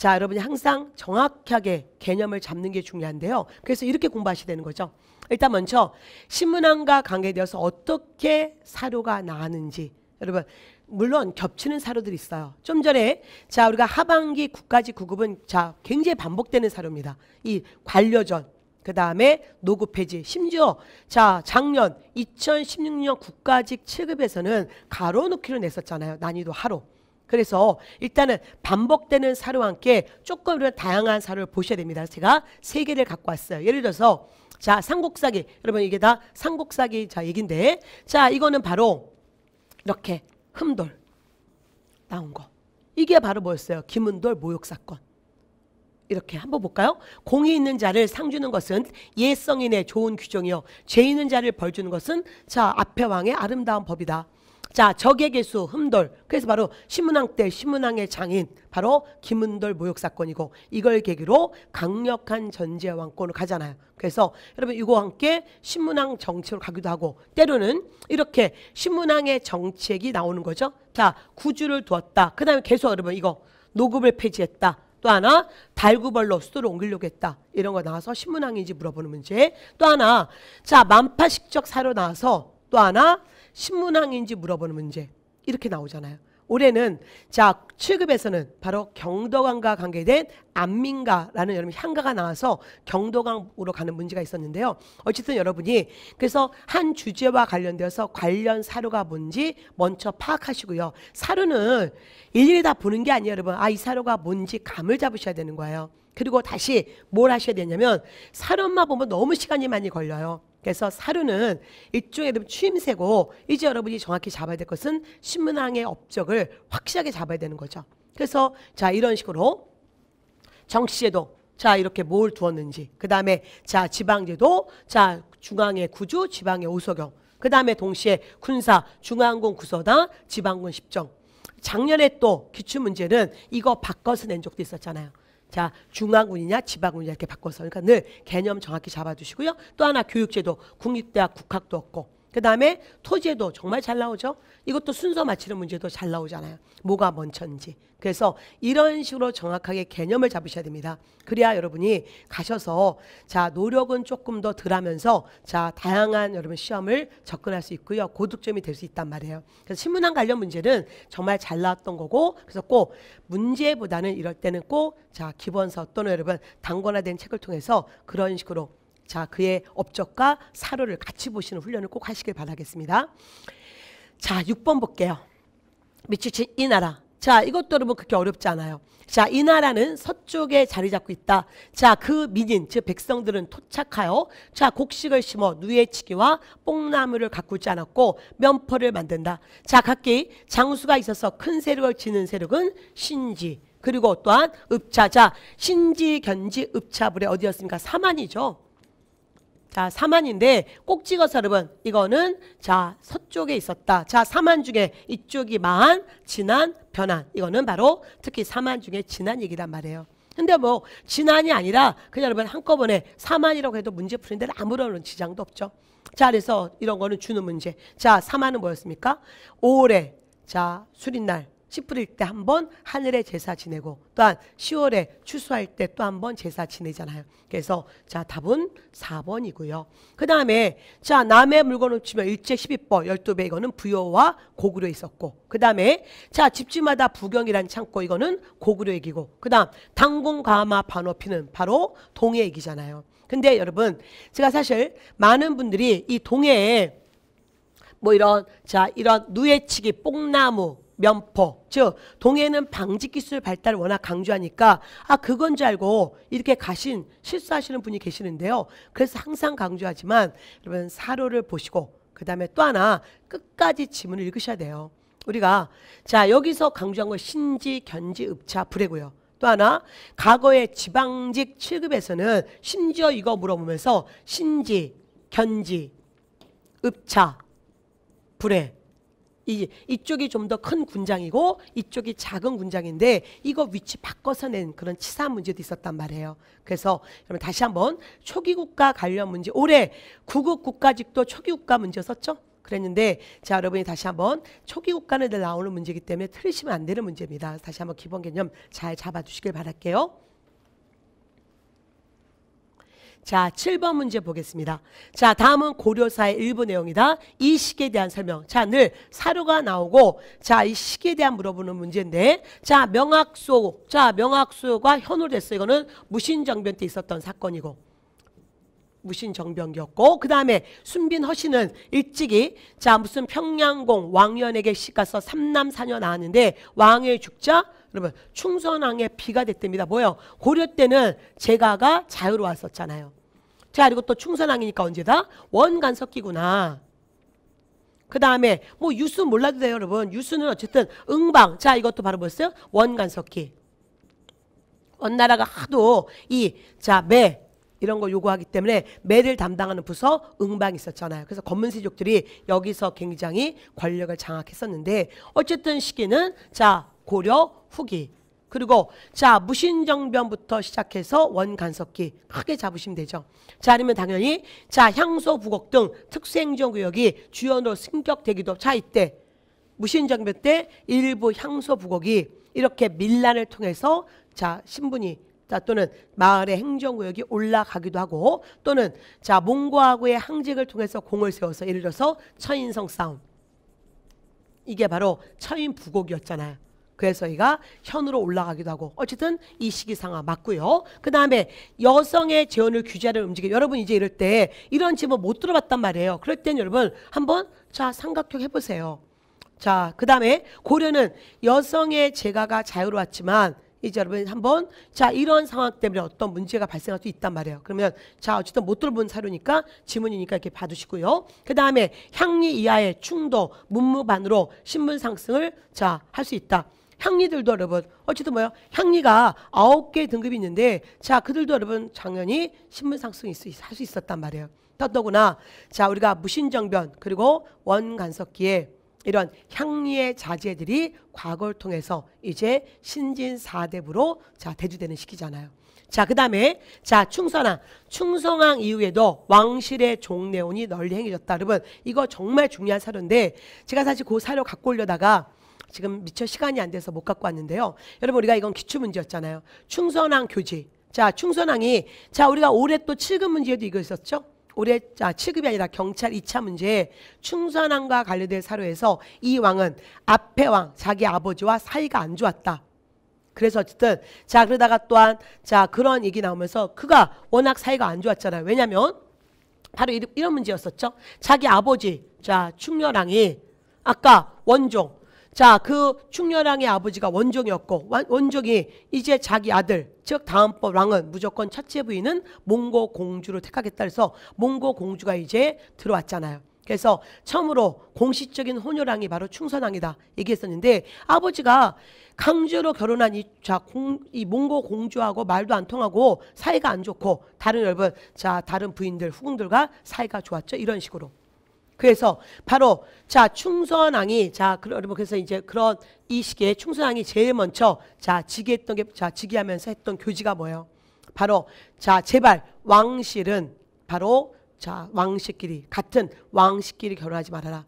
자, 여러분이 항상 정확하게 개념을 잡는 게 중요한데요. 그래서 이렇게 공부하셔야 되는 거죠. 일단 먼저 신문왕과 관계되어서 어떻게 사료가 나왔는지 여러분 물론 겹치는 사료들이 있어요. 좀 전에 자 우리가 하반기 국가지 구급은 자 굉장히 반복되는 사료입니다. 이 관료전 그 다음에 노급 폐지 심지어 자 작년 2016년 국가직 체급에서는 가로놓기로 냈었잖아요. 난이도 하로. 그래서 일단은 반복되는 사료와 함께 조금 이런 다양한 사료를 보셔야 됩니다. 제가 세 개를 갖고 왔어요. 예를 들어서 자 삼국사기 여러분 이게 다 삼국사기 자 얘긴데 자 이거는 바로 이렇게 흠돌 나온 거 이게 바로 뭐였어요? 김은돌 모욕 사건. 이렇게 한번 볼까요? 공이 있는 자를 상 주는 것은 예성인의 좋은 규정이요. 죄 있는 자를 벌 주는 것은 자 앞에 왕의 아름다운 법이다. 자, 적의 개수 흠돌. 그래서 바로 신문왕 때 신문왕의 장인 바로 김은돌 모욕 사건이고 이걸 계기로 강력한 전제 왕권을 가잖아요. 그래서 여러분 이거와 함께 신문왕 정책으로 가기도 하고 때로는 이렇게 신문왕의 정책이 나오는 거죠. 자, 구주를 두었다. 그다음에 계속 여러분 이거 노급을 폐지했다. 또 하나 달구벌로 수도를 옮기려고 했다. 이런 거 나와서 신문왕인지 물어보는 문제. 또 하나 자 만파식적 사료 나와서 또 하나 신문왕인지 물어보는 문제 이렇게 나오잖아요. 올해는 자 7급에서는 바로 경덕왕과 관계된 안민가라는 여러분 향가가 나와서 경덕왕으로 가는 문제가 있었는데요. 어쨌든 여러분이 그래서 한 주제와 관련되어서 관련 사료가 뭔지 먼저 파악하시고요. 사료는 일일이 다 보는 게 아니에요, 여러분. 아 이 사료가 뭔지 감을 잡으셔야 되는 거예요. 그리고 다시 뭘 하셔야 되냐면 사료만 보면 너무 시간이 많이 걸려요. 그래서 사료는 이 일종의 취임새고 이제 여러분이 정확히 잡아야 될 것은 신문왕의 업적을 확실하게 잡아야 되는 거죠. 그래서 자 이런 식으로 정치제도 자 이렇게 뭘 두었는지 그 다음에 자 지방제도 자 중앙의 구주 지방의 우소경그 다음에 동시에 군사 중앙군 구서당 지방군 십정 작년에 또 기출문제는 이거 바꿔서 낸 적도 있었잖아요. 자, 중앙군이냐 지방군이냐 이렇게 바꿔서 그러니까 늘 개념 정확히 잡아주시고요. 또 하나 교육제도 국립대학 국학도 없고 그 다음에 토지에도 정말 잘 나오죠. 이것도 순서 맞히는 문제도 잘 나오잖아요. 뭐가 먼저인지. 그래서 이런 식으로 정확하게 개념을 잡으셔야 됩니다. 그래야 여러분이 가셔서 자 노력은 조금 더 덜하면서 자 다양한 여러분 시험을 접근할 수 있고요. 고득점이 될 수 있단 말이에요. 그래서 신문학 관련 문제는 정말 잘 나왔던 거고 그래서 꼭 문제보다는 이럴 때는 꼭자 기본서 또는 여러분 단권화된 책을 통해서 그런 식으로 자, 그의 업적과 사료를 같이 보시는 훈련을 꼭 하시길 바라겠습니다. 자, 6번 볼게요. 미치친 이 나라. 자, 이것도 여러분 뭐 그렇게 어렵지 않아요. 자, 이 나라는 서쪽에 자리 잡고 있다. 자, 그 민인, 즉 백성들은 토착하여 자, 곡식을 심어 누에치기와 뽕나무를 가꾸지 않았고 면포를 만든다. 자, 각기 장수가 있어서 큰 세력을 지는 세력은 신지, 그리고 또한 읍차자, 신지, 견지, 읍차불의 어디였습니까? 사만이죠. 자, 4만인데 꼭찍어서 여러분 이거는 자, 서쪽에 있었다. 자, 4만 중에 이쪽이 만, 진한, 변한. 이거는 바로 특히 4만 중에 진한 얘기란 말이에요. 근데 뭐진안이 아니라 그냥 여러분 한꺼번에 4만이라고 해도 문제 푸인데 아무런 지장도 없죠. 자, 그래서 이런 거는 주는 문제. 자, 4만은 뭐였습니까? 올해, 자, 수린날 1 0불일때 한 번 하늘에 제사 지내고 또한 10월에 추수할 때 또 한 번 제사 지내잖아요. 그래서 자 답은 4번이고요. 그 다음에 자 남의 물건을 치며 일제 12법 12배 이거는 부여와 고구려 있었고 그 다음에 자 집집마다 부경이란 창고 이거는 고구려 얘기고 그 다음 당공 가마 반어피는 바로 동해 얘기잖아요. 근데 여러분 제가 사실 많은 분들이 이 동해에 뭐 이런 자 이런 누에치기 뽕나무 면포 즉 동해는 방지 기술 발달을 워낙 강조하니까 아 그건 줄 알고 이렇게 가신 실수하시는 분이 계시는데요. 그래서 항상 강조하지만 여러분 사료를 보시고 그 다음에 또 하나 끝까지 지문을 읽으셔야 돼요. 우리가 자 여기서 강조한 건 신지, 견지, 읍차, 불해고요. 또 하나 과거의 지방직 7급에서는 심지어 이거 물어보면서 신지, 견지, 읍차, 불해 이, 이쪽이 좀 더 큰 군장이고 이쪽이 작은 군장인데 이거 위치 바꿔서 낸 그런 치사 문제도 있었단 말이에요. 그래서 그러면 다시 한번 초기 국가 관련 문제 올해 구급 국가직도 초기 국가 문제 썼죠? 그랬는데 자 여러분이 다시 한번 초기 국가는 늘 나오는 문제이기 때문에 틀리시면 안 되는 문제입니다. 다시 한번 기본 개념 잘 잡아주시길 바랄게요. 자, 7번 문제 보겠습니다. 자, 다음은 고려사의 일부 내용이다. 이 식에 대한 설명. 자, 늘 사료가 나오고 자, 이 식에 대한 물어보는 문제인데 자, 명학소. 자, 명학소가 현호됐어. 이거는 무신정변 때 있었던 사건이고 무신정병이었고 그 다음에 순빈 허씨는 일찍이 자 무슨 평양공 왕연에게 시가서 삼남 사녀 낳았는데 왕의 죽자 여러분 충선왕의 비가 됐답니다. 뭐요? 고려 때는 제가가 자유로웠었잖아요. 자 그리고 또 충선왕이니까 언제다? 원간석기구나. 그 다음에 뭐 유수 몰라도 돼요 여러분. 유수는 어쨌든 응방. 자 이것도 바로 뭐였요 원간석기. 원나라가 하도 이자매 이런 거 요구하기 때문에 매를 담당하는 부서 응방이 있었잖아요. 그래서 검문세족들이 여기서 굉장히 권력을 장악했었는데 어쨌든 시기는 자 고려 후기 그리고 자 무신정변부터 시작해서 원간석기 크게 잡으시면 되죠. 자 아니면 당연히 자 향소 부곡 등 특수행정구역이 주연으로 승격되기도 자 이때 무신정변 때 일부 향소 부곡이 이렇게 밀란을 통해서 자 신분이 자, 또는 마을의 행정구역이 올라가기도 하고 또는 자 몽고하고의 항쟁을 통해서 공을 세워서 예를 들어서 처인성 싸움 이게 바로 처인 부곡이었잖아요. 그래서 이가 현으로 올라가기도 하고 어쨌든 이시기상황 맞고요. 그 다음에 여성의 재혼을 규제하는 움직임 여러분 이제 이럴 때 이런 질문 못 들어봤단 말이에요. 그럴 땐 여러분 한번 자 삼각형 해보세요. 자, 그 다음에 고려는 여성의 재가가 자유로웠지만 이제 여러분 한번 자 이런 상황 때문에 어떤 문제가 발생할 수 있단 말이에요. 그러면 자 어쨌든 못 들어본 사료니까 지문이니까 이렇게 봐두시고요. 그 다음에 향리 이하의 충도 문무반으로 신분 상승을 자 할 수 있다. 향리들도 여러분 어쨌든 뭐야 향리가 아홉 개 등급이 있는데 자 그들도 여러분 당연히 신분상승이 할 수 있었단 말이에요. 더더구나 자 우리가 무신정변 그리고 원간석기에 이런 향리의 자제들이 과거를 통해서 이제 신진 사대부로자 대주되는 시기잖아요. 자, 그 다음에, 자, 충선왕. 충성왕 이후에도 왕실의 종내원이 널리 행해졌다. 여러분, 이거 정말 중요한 사료인데, 제가 사실 그 사료 갖고 오려다가, 지금 미처 시간이 안 돼서 못 갖고 왔는데요. 여러분 우리가 이건 기출 문제였잖아요. 충선왕 교지. 자, 충선왕이 자, 우리가 올해 또 7급 문제에도 이거 있었죠? 올해 자, 7급이 아니라 경찰 2차 문제에 충선왕과 관련된 사료에서 이 왕은 앞에 왕 자기 아버지와 사이가 안 좋았다. 그래서 어쨌든 자 그러다가 또한 자 그런 얘기 나오면서 그가 워낙 사이가 안 좋았잖아요. 왜냐면 바로 이런 문제였었죠. 자기 아버지 자 충렬왕이 아까 원종 자, 그 충렬왕의 아버지가 원종이었고 원종이 이제 자기 아들 즉다음법 왕은 무조건 첫째 부인은 몽고 공주를 택하겠다 해서 몽고 공주가 이제 들어왔잖아요. 그래서 처음으로 공식적인 혼혈왕이 바로 충선왕이다 얘기했었는데 아버지가 강제로 결혼한 이, 자, 공, 이 몽고 공주하고 말도 안 통하고 사이가 안 좋고 다른 여러분 자 다른 부인들 후궁들과 사이가 좋았죠 이런 식으로 그래서 바로 자 충선왕이 자여러면 그래서 이제 그런 이 시기에 충선왕이 제일 먼저 자 지기했던 게자 지기하면서 했던 교지가 뭐예요? 바로 자 제발 왕실은 바로 자 왕실끼리 같은 왕실끼리 결혼하지 말아라.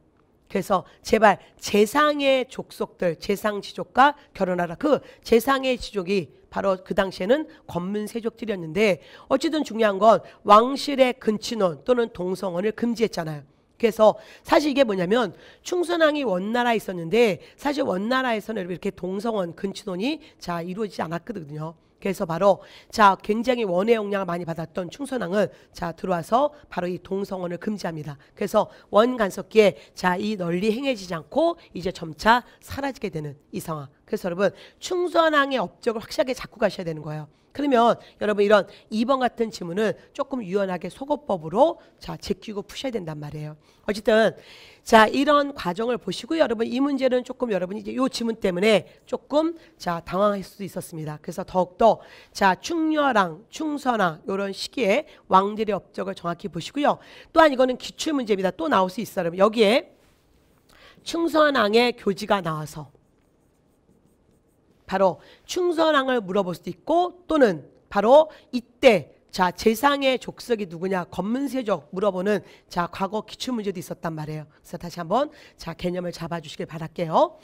그래서 제발 재상의 족속들 재상 지족과 결혼하라. 그 재상의 지족이 바로 그 당시에는 권문세족들이었는데 어쨌든 중요한 건 왕실의 근친혼 또는 동성혼을 금지했잖아요. 그래서 사실 이게 뭐냐면 충선왕이 원나라에 있었는데 사실 원나라에서는 이렇게 동성원 근친혼이 자 이루어지지 않았거든요. 그래서 바로 자 굉장히 원의 영향을 많이 받았던 충선왕은 자 들어와서 바로 이 동성원을 금지합니다. 그래서 원간섭기에 자이 널리 행해지지 않고 이제 점차 사라지게 되는 이 상황. 그래서 여러분 충선왕의 업적을 확실하게 잡고 가셔야 되는 거예요. 그러면 여러분 이런 2번 같은 지문은 조금 유연하게 소거법으로 자 제끼고 푸셔야 된단 말이에요. 어쨌든 자 이런 과정을 보시고 여러분 이 문제는 조금 여러분이 이제 요 지문 때문에 조금 자 당황할 수도 있었습니다. 그래서 더욱더 자 충녀랑 충선왕 이런 시기에 왕들의 업적을 정확히 보시고요. 또한 이거는 기출 문제입니다. 또 나올 수 있어요. 여러분 여기에 충선왕의 교지가 나와서 바로 충성왕을 물어볼 수도 있고 또는 바로 이때 자 재상의 족속이 누구냐 검문세족 물어보는 자 과거 기출문제도 있었단 말이에요. 그래서 다시 한번 자 개념을 잡아주시길 바랄게요.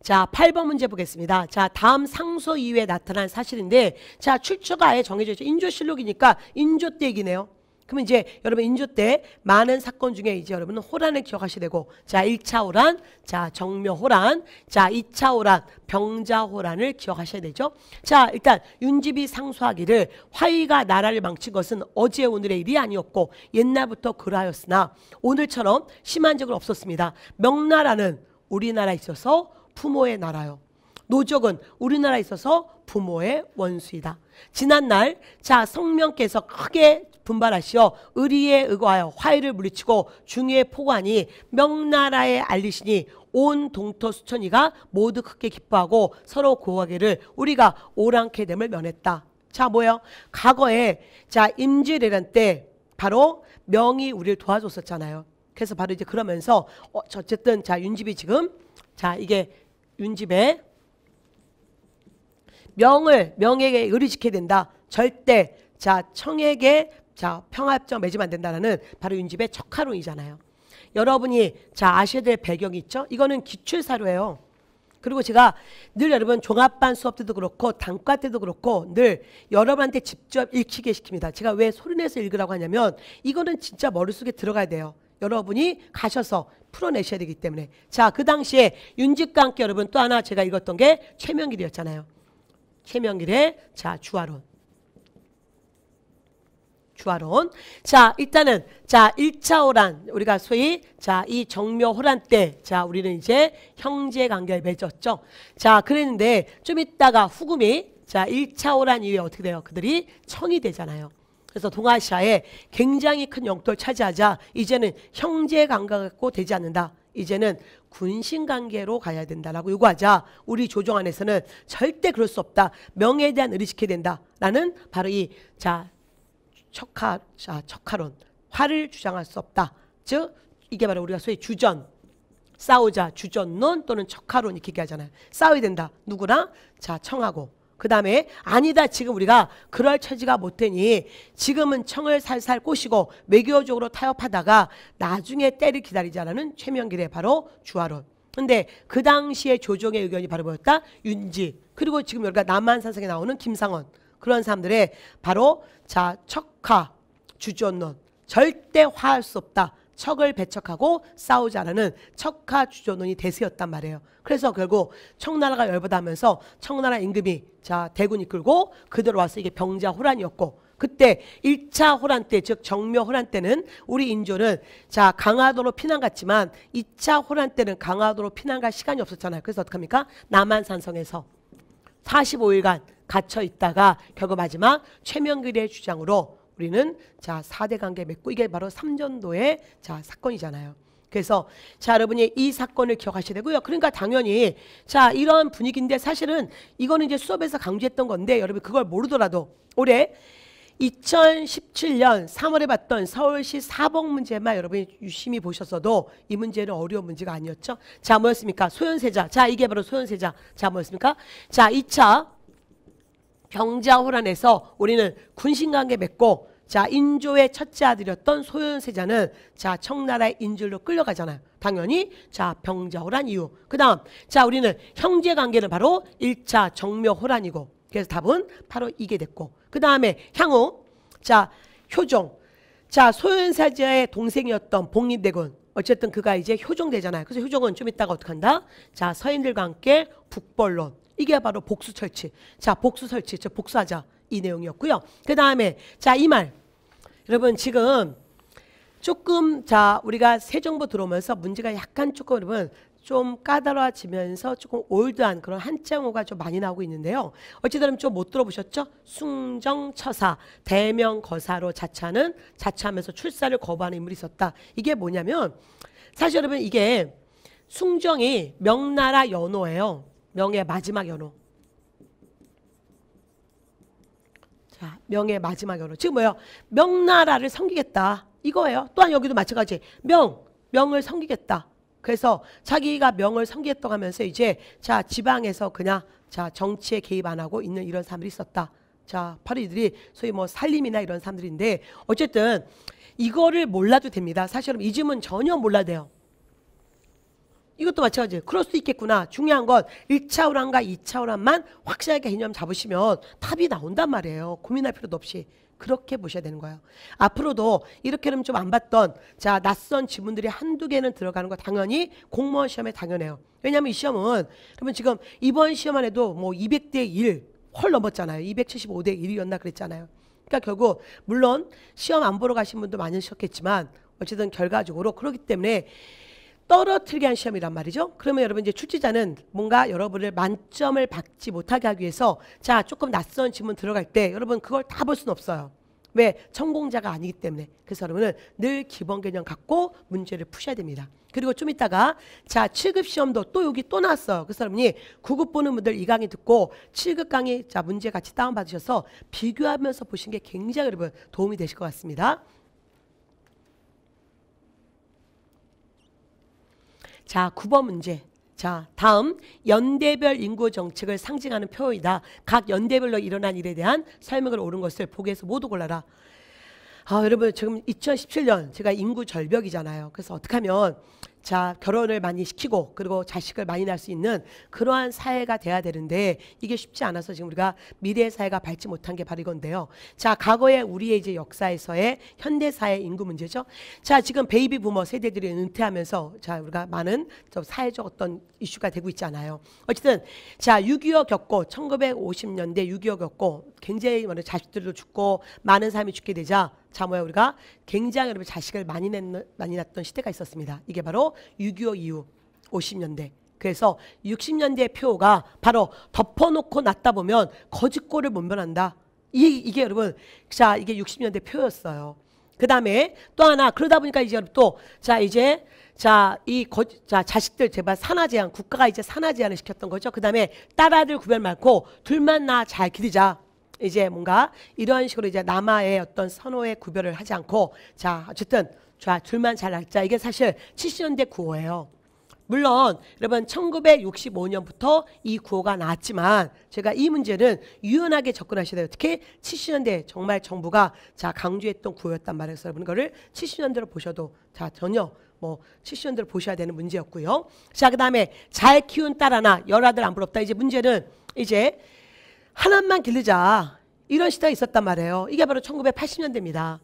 자, 8번 문제 보겠습니다. 자, 다음 상소 이후에 나타난 사실인데, 자, 출처가 아예 정해져 있죠. 인조실록이니까 인조 때기네요 그러면 이제 여러분 인조 때 많은 사건 중에 이제 여러분은 호란을 기억하셔야 되고 자 1차 호란, 자 정묘 호란, 자 2차 호란, 병자 호란을 기억하셔야 되죠. 자 일단 윤집이 상수하기를 화이가 나라를 망친 것은 어제 오늘의 일이 아니었고 옛날부터 그러하였으나 오늘처럼 심한 적은 없었습니다. 명나라는 우리나라에 있어서 부모의 나라요. 노적은 우리나라에 있어서 부모의 원수이다. 지난날 자 성명께서 크게 분발하시어 의리에 의거하여 화해를 물리치고 중의 포관이 명나라에 알리시니 온 동토 수천이가 모두 크게 기뻐하고 서로 고하기를 우리가 오랑캐 됨을 면했다. 자 뭐요? 과거에 자 임진왜란 때 바로 명이 우리를 도와줬었잖아요. 그래서 바로 이제 그러면서 어, 어쨌든 자 윤집이 지금 자 이게 윤집의 명을 명에게 의리지켜야 된다. 절대 자 청에게 자 평화협정 맺으면 안 된다라는 바로 윤집의 척하론이잖아요. 여러분이 자 아셔야 될 배경이 있죠. 이거는 기출사료예요. 그리고 제가 늘 여러분 종합반 수업 때도 그렇고 단과 때도 그렇고 늘 여러분한테 직접 읽히게 시킵니다. 제가 왜 소리내서 읽으라고 하냐면 이거는 진짜 머릿속에 들어가야 돼요. 여러분이 가셔서 풀어내셔야 되기 때문에 자 그 당시에 윤직과 함께 여러분 또 하나 제가 읽었던 게 최명길이었잖아요. 해명길의자 주화론. 주화론. 자, 일단은 자, 1차 호란 우리가 소위 자, 이 정묘 호란 때 자, 우리는 이제 형제 관계를 맺었죠. 자, 그랬는데 좀 있다가 후금이 자, 1차 호란 이후에 어떻게 돼요? 그들이 청이 되잖아요. 그래서 동아시아에 굉장히 큰 영토를 차지하자 이제는 형제 관계가 갖고 되지 않는다. 이제는 군신 관계로 가야 된다라고 요구하자 우리 조정 안에서는 절대 그럴 수 없다. 명예에 대한 의리 지켜야 된다. 라는 바로 이 자, 척하, 자, 척하론. 화를 주장할 수 없다. 즉 이게 바로 우리가 소위 주전 싸우자 주전론 또는 척하론 이렇게 얘기하잖아요. 싸워야 된다. 누구랑? 자 청하고 그 다음에 아니다 지금 우리가 그럴 처지가 못되니 지금은 청을 살살 꼬시고 외교적으로 타협하다가 나중에 때를 기다리자라는 최명길의 바로 주화론 근데 그 당시에 조정의 의견이 바로 뭐였다? 윤지 그리고 지금 우리가 남한산성에 나오는 김상원 그런 사람들의 바로 자 척하 주존론 절대 화할 수 없다 척을 배척하고 싸우자라는 척하 주존론이 대세였단 말이에요. 그래서 결국 청나라가 열받아하면서 청나라 임금이 자 대군 이끌고 그대로 와서 이게 병자 호란이었고 그때 1차 호란 때, 즉 정묘 호란 때는 우리 인조는 자 강화도로 피난 갔지만 2차 호란 때는 강화도로 피난 갈 시간이 없었잖아요. 그래서 어떡합니까? 남한산성에서 45일간 갇혀 있다가 결국 마지막 최명길의 주장으로 우리는 자 4대 관계 맺고 이게 바로 삼전도의 자 사건이잖아요. 그래서 자 여러분이 이 사건을 기억하셔야 되고요. 그러니까 당연히 자 이런 분위기인데 사실은 이거는 이제 수업에서 강조했던 건데 여러분 그걸 모르더라도 올해 2017년 3월에 봤던 서울시 사복 문제만 여러분이 유심히 보셨어도 이 문제는 어려운 문제가 아니었죠. 자 뭐였습니까? 소연세자. 자 이게 바로 소연세자. 자 뭐였습니까? 자 2차 병자호란에서 우리는 군신관계 맺고 자 인조의 첫째 아들이었던 소현세자는 자 청나라의 인질로 끌려가잖아요. 당연히 자 병자호란 이유. 그 다음 자 우리는 형제관계는 바로 1차 정묘호란이고 그래서 답은 바로 이게 됐고 그 다음에 향후 자 효종 자 소현세자의 동생이었던 복립대군 어쨌든 그가 이제 효종되잖아요. 그래서 효종은 좀 이따가 어떻게 한다? 자 서인들과 함께 북벌론 이게 바로 복수 설치자 복수 설치 저 복수하자. 이 내용이었고요. 그 다음에 자이말 여러분 지금 조금 자 우리가 새 정부 들어오면서 문제가 약간 조금 여러분 좀 까다로워지면서 조금 올드한 그런 한자용어가 좀 많이 나오고 있는데요. 어찌되면 좀 못 들어보셨죠? 숭정처사, 대명거사로 자차는 자차하면서 출사를 거부하는 인물이 있었다. 이게 뭐냐면 사실 여러분 이게 숭정이 명나라 연호예요. 명의 마지막 연호. 자, 명의 마지막 언어. 지금 뭐예요? 명나라를 섬기겠다. 이거예요. 또한 여기도 마찬가지. 명, 명을 섬기겠다. 그래서 자기가 명을 섬기겠다고 하면서 이제 자, 지방에서 그냥 자, 정치에 개입 안 하고 있는 이런 사람들이 있었다. 자, 바로 이들이 소위 뭐 살림이나 이런 사람들인데 어쨌든 이거를 몰라도 됩니다. 사실 은이질은 전혀 몰라도 돼요. 이것도 마찬가지예요. 그럴 수 있겠구나. 중요한 건 1차 우란과 2차 우란만 확실하게 개념 잡으시면 답이 나온단 말이에요. 고민할 필요도 없이. 그렇게 보셔야 되는 거예요. 앞으로도 이렇게는 좀 안 봤던 자 낯선 지문들이 한두 개는 들어가는 거 당연히 공무원 시험에 당연해요. 왜냐하면 이 시험은 그러면 지금 이번 시험만 해도 뭐 200대 1훨 넘었잖아요. 275대 1이었나 그랬잖아요. 그러니까 결국 물론 시험 안 보러 가신 분도 많으셨겠지만 어쨌든 결과적으로 그렇기 때문에 떨어뜨리게 한 시험이란 말이죠. 그러면 여러분 이제 출제자는 뭔가 여러분을 만점을 받지 못하게 하기 위해서 자 조금 낯선 질문 들어갈 때 여러분 그걸 다 볼 수는 없어요. 왜? 천공자가 아니기 때문에. 그래서 여러분은 늘 기본 개념 갖고 문제를 푸셔야 됩니다. 그리고 좀 이따가 자 7급 시험도 또 여기 또 나왔어요. 그래서 여러분이 9급 보는 분들 이 강의 듣고 7급 강의 자 문제 같이 다운받으셔서 비교하면서 보신 게 굉장히 여러분 도움이 되실 것 같습니다. 자, 9번 문제. 자, 다음 연대별 인구 정책을 상징하는 표이다. 각 연대별로 일어난 일에 대한 설명을 옳은 것을 보기에서 모두 골라라. 아, 여러분 지금 2017년 제가 인구 절벽이잖아요. 그래서 어떻게 하면 자 결혼을 많이 시키고 그리고 자식을 많이 낳을 수 있는 그러한 사회가 돼야 되는데 이게 쉽지 않아서 지금 우리가 미래 사회가 밝지 못한 게 바로 이건데요. 자 과거의 우리의 이제 역사에서의 현대 사회 인구 문제죠. 자 지금 베이비 부머 세대들이 은퇴하면서 자 우리가 많은 좀 사회적 어떤 이슈가 되고 있잖아요. 어쨌든 자6.25 겪고 1950년대 6.25 겪고 굉장히 많은 자식들도 죽고 많은 사람이 죽게 되자 자 뭐야 우리가 굉장히 여러분 자식을 많이 낳는 많이 낳던 시대가 있었습니다. 이게 바로 6.25 이후 50년대. 그래서 6 0년대 표가 바로 덮어놓고 낳다 보면 거짓골을 못 면한다. 이, 이게 여러분 자 이게 60년대 표였어요. 그 다음에 또 하나 그러다 보니까 이제 여러분 또자 이제 자 이 거 자, 자식들 제발 산하 제한 국가가 이제 산하 제한을 시켰던 거죠. 그 다음에 딸 아들 구별 말고 둘만 나 잘 기르자. 이제 뭔가 이러한 식으로 이제 남아의 어떤 선호의 구별을 하지 않고 자 어쨌든 자둘만잘 알자 이게 사실 70년대 구호예요. 물론 여러분 1965년부터 이 구호가 나왔지만 제가 이 문제는 유연하게 접근하셔야 돼요. 특히 70년대 정말 정부가 자 강조했던 구호였단 말이에요. 여러분 그 거를 70년대로 보셔도 자 전혀 뭐 70년대로 보셔야 되는 문제였고요. 자 그다음에 잘 키운 딸 하나 열 아들 안 부럽다. 이제 문제는 이제 하나만 기르자 이런 시대가 있었단 말이에요. 이게 바로 1980년대입니다.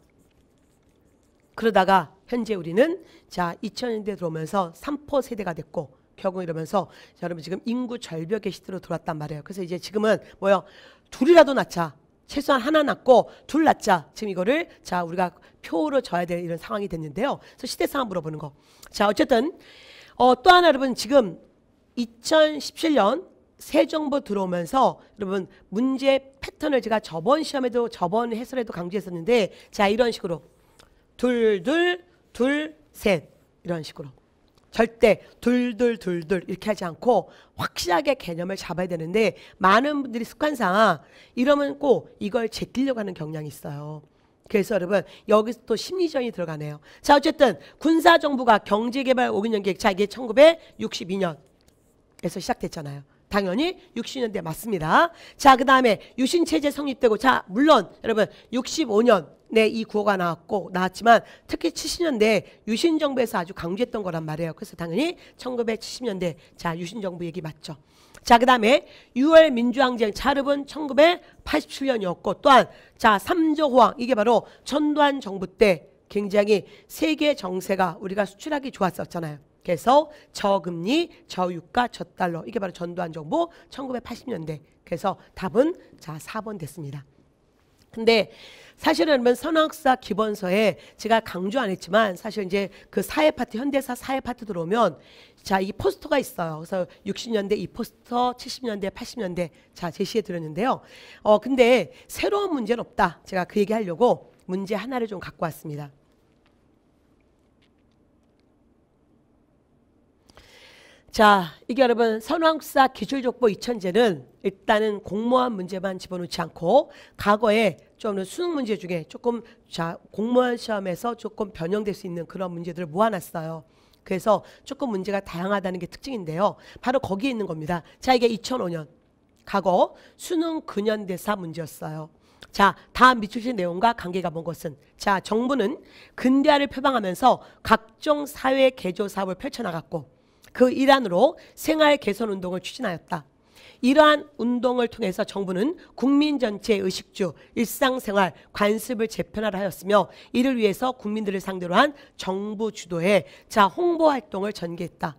그러다가 현재 우리는 자 2000년대 들어오면서 3포 세대가 됐고 결국 이러면서 자, 여러분 지금 인구 절벽의 시대로 돌았단 말이에요. 그래서 이제 지금은 뭐요? 둘이라도 낳자. 최소한 하나 낳고 둘 낳자. 지금 이거를 자 우리가 표로 져야 될 이런 상황이 됐는데요. 그래서 시대상황 물어보는 거. 자 어쨌든 어, 또 하나 여러분 지금 2017년 새정부 들어오면서 여러분 문제 패턴을 제가 저번 시험에도 저번 해설에도 강조했었는데 자 이런 식으로 둘 둘 둘 셋 이런 식으로 절대 둘 둘 둘 둘 이렇게 하지 않고 확실하게 개념을 잡아야 되는데 많은 분들이 습관상 아, 이러면 꼭 이걸 제끼려고 하는 경향이 있어요. 그래서 여러분 여기서 또 심리전이 들어가네요. 자 어쨌든 군사정부가 경제개발 5년 계획 자 이게 1962년에서 시작됐잖아요. 당연히 육십년대 맞습니다. 자, 그 다음에 유신체제 성립되고, 자, 물론 여러분 육십오 년 네, 이 구호가 나왔고 나왔지만 특히 70년대 유신 정부에서 아주 강조했던 거란 말이에요. 그래서 당연히 1970년대 자 유신 정부 얘기 맞죠. 자 그다음에 6월 민주항쟁 차립은 1987년이었고 또한 자 3조 호황 이게 바로 전두환 정부 때 굉장히 세계 정세가 우리가 수출하기 좋았었잖아요. 그래서 저금리, 저유가, 저달러 이게 바로 전두환 정부 1980년대 그래서 답은 자 4번 됐습니다. 근데 사실은 여 선학사 기본서에 제가 강조 안 했지만 사실 이제 그 사회 파트 현대사 사회 파트 들어오면 자 이 포스터가 있어요. 그래서 60년대 이 포스터, 70년대, 80년대 자 제시해 드렸는데요. 어 근데 새로운 문제는 없다. 제가 그 얘기 하려고 문제 하나를 좀 갖고 왔습니다. 자, 이게 여러분 선왕사기술족보 2000제는 일단은 공무원 문제만 집어넣지 않고 과거에 좀 수능 문제 중에 조금 자 공무원 시험에서 조금 변형될 수 있는 그런 문제들을 모아놨어요. 그래서 조금 문제가 다양하다는 게 특징인데요. 바로 거기에 있는 겁니다. 자, 이게 2005년 과거 수능 근현대사 문제였어요. 자, 다음 미출신 내용과 관계가 먼 것은 자, 정부는 근대화를 표방하면서 각종 사회 개조 사업을 펼쳐나갔고 그 일환으로 생활 개선 운동을 추진하였다. 이러한 운동을 통해서 정부는 국민 전체의 의식주, 일상생활, 관습을 재편화하였으며 이를 위해서 국민들을 상대로 한 정부 주도의 자 홍보 활동을 전개했다.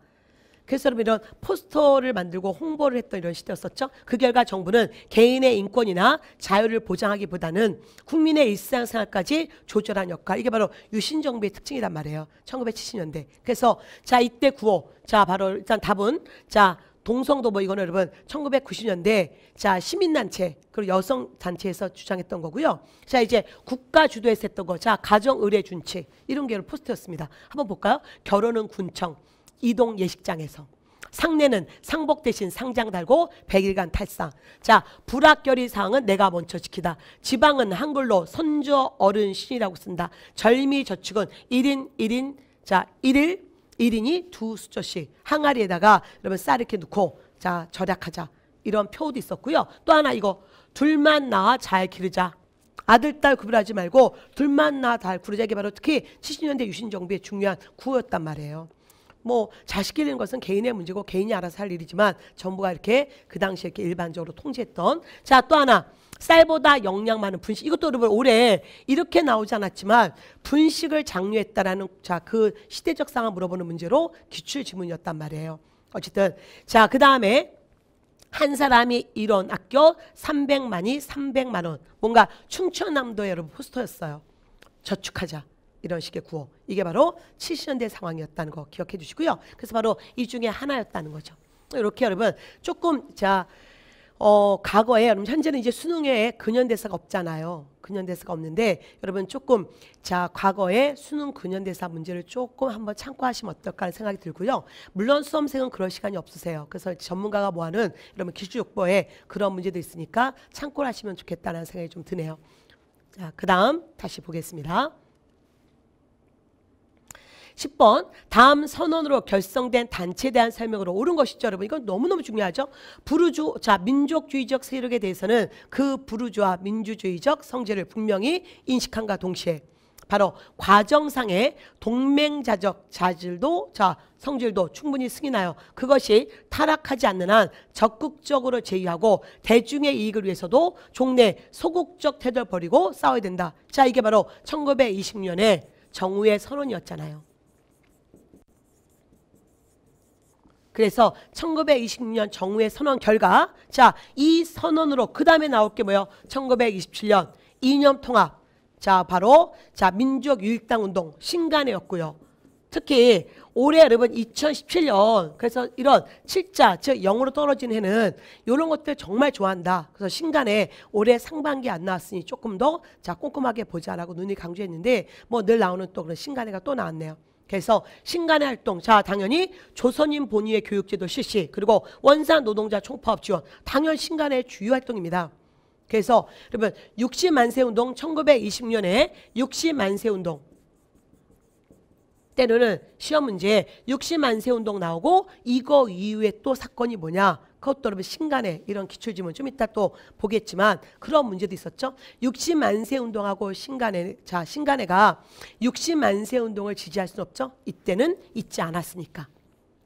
그래서 여러분 이런 포스터를 만들고 홍보를 했던 이런 시대였었죠. 그 결과 정부는 개인의 인권이나 자유를 보장하기보다는 국민의 일상생활까지 조절한 역할. 이게 바로 유신 정부의 특징이란 말이에요. 1970년대. 그래서 자 이때 구호. 자 바로 일단 답은 자 동성도보 뭐 이거는 여러분 1990년대 자 시민단체 그리고 여성단체에서 주장했던 거고요. 자 이제 국가 주도에서 했던 거. 자 가정의뢰 준칙 이런 게포스터였습니다 한번 볼까요? 결혼은 군청. 이동 예식장에서 상례는 상복 대신 상장 달고 100일간 탈사 자 불합결의 사항은 내가 먼저 지키다 지방은 한글로 선조 어른 신이라고 쓴다 절미 저축은 1인 1인 자 1일 1인이 두 수저씩 항아리에다가 여러분 쌀 이렇게 놓고자 절약하자 이런 표도 있었고요 또 하나 이거 둘만 낳아 잘 기르자 아들, 딸 구별하지 말고 둘만 낳아 잘 구르자 이게 바로 특히 70년대 유신정비의 중요한 구호였단 말이에요. 뭐 자식 길리는 것은 개인의 문제고 개인이 알아서 할 일이지만 정부가 이렇게 그 당시에 이렇게 일반적으로 통제했던 자 또 하나 쌀보다 영양 많은 분식 이것도 여러분 올해 이렇게 나오지 않았지만 분식을 장려했다라는 자 그 시대적 상황 물어보는 문제로 기출 지문이었단 말이에요. 어쨌든 자그 다음에 한 사람이 이런 학교 300만이 300만 원 뭔가 충청남도의 여러분 포스터였어요. 저축하자. 이런 식의 구호. 이게 바로 70년대 상황이었다는 거 기억해 주시고요. 그래서 바로 이 중에 하나였다는 거죠. 이렇게 여러분 조금 자 어, 과거에 여러분 현재는 이제 수능에 근현대사가 없잖아요. 근현대사가 없는데 여러분 조금 자 과거에 수능 근현대사 문제를 조금 한번 참고하시면 어떨까 하는 생각이 들고요. 물론 수험생은 그럴 시간이 없으세요. 그래서 전문가가 뭐하는 여러분 기출육보에 그런 문제도 있으니까 참고를 하시면 좋겠다는 생각이 좀 드네요. 자, 그 다음 다시 보겠습니다. 10번 다음 선언으로 결성된 단체에 대한 설명으로 옳은 것이죠. 여러분 이건 너무너무 중요하죠. 부르주 자 민족주의적 세력에 대해서는 그 부르주와 민주주의적 성질을 분명히 인식함과 동시에 바로 과정상의 동맹자적 자질도 자 성질도 충분히 승인하여 그것이 타락하지 않는 한 적극적으로 제의하고 대중의 이익을 위해서도 종래 소극적 태도를 버리고 싸워야 된다. 자 이게 바로 1920년에 정우의 선언이었잖아요. 그래서 1926년 정우의 선언 결과 자 이 선언으로 그 다음에 나올 게 뭐예요? 1927년 이념 통합 자 바로 자 민족 유익당 운동 신간회였고요 특히 올해 여러분 2017년 그래서 이런 7자 즉 0으로 떨어진 해는 이런 것들 정말 좋아한다. 그래서 신간에 올해 상반기 안 나왔으니 조금 더 자 꼼꼼하게 보자라고 눈이 강조했는데 뭐 늘 나오는 또 그런 신간회가 또 나왔네요. 그래서 신간의 활동, 자 당연히 조선인 본위의 교육제도 실시, 그리고 원산 노동자 총파업 지원, 당연 신간의 주요 활동입니다. 그래서 여러분 60만세 운동 1920년에 60만세 운동 때로는 시험 문제에 60만세 운동 나오고 이거 이후에 또 사건이 뭐냐 그것도 여러분 신간에 이런 기출지문 좀 이따 또 보겠지만 그런 문제도 있었죠. 60만세 운동하고 신간에 자 신간에가 60만세 운동을 지지할 수는 없죠. 이때는 있지 않았으니까.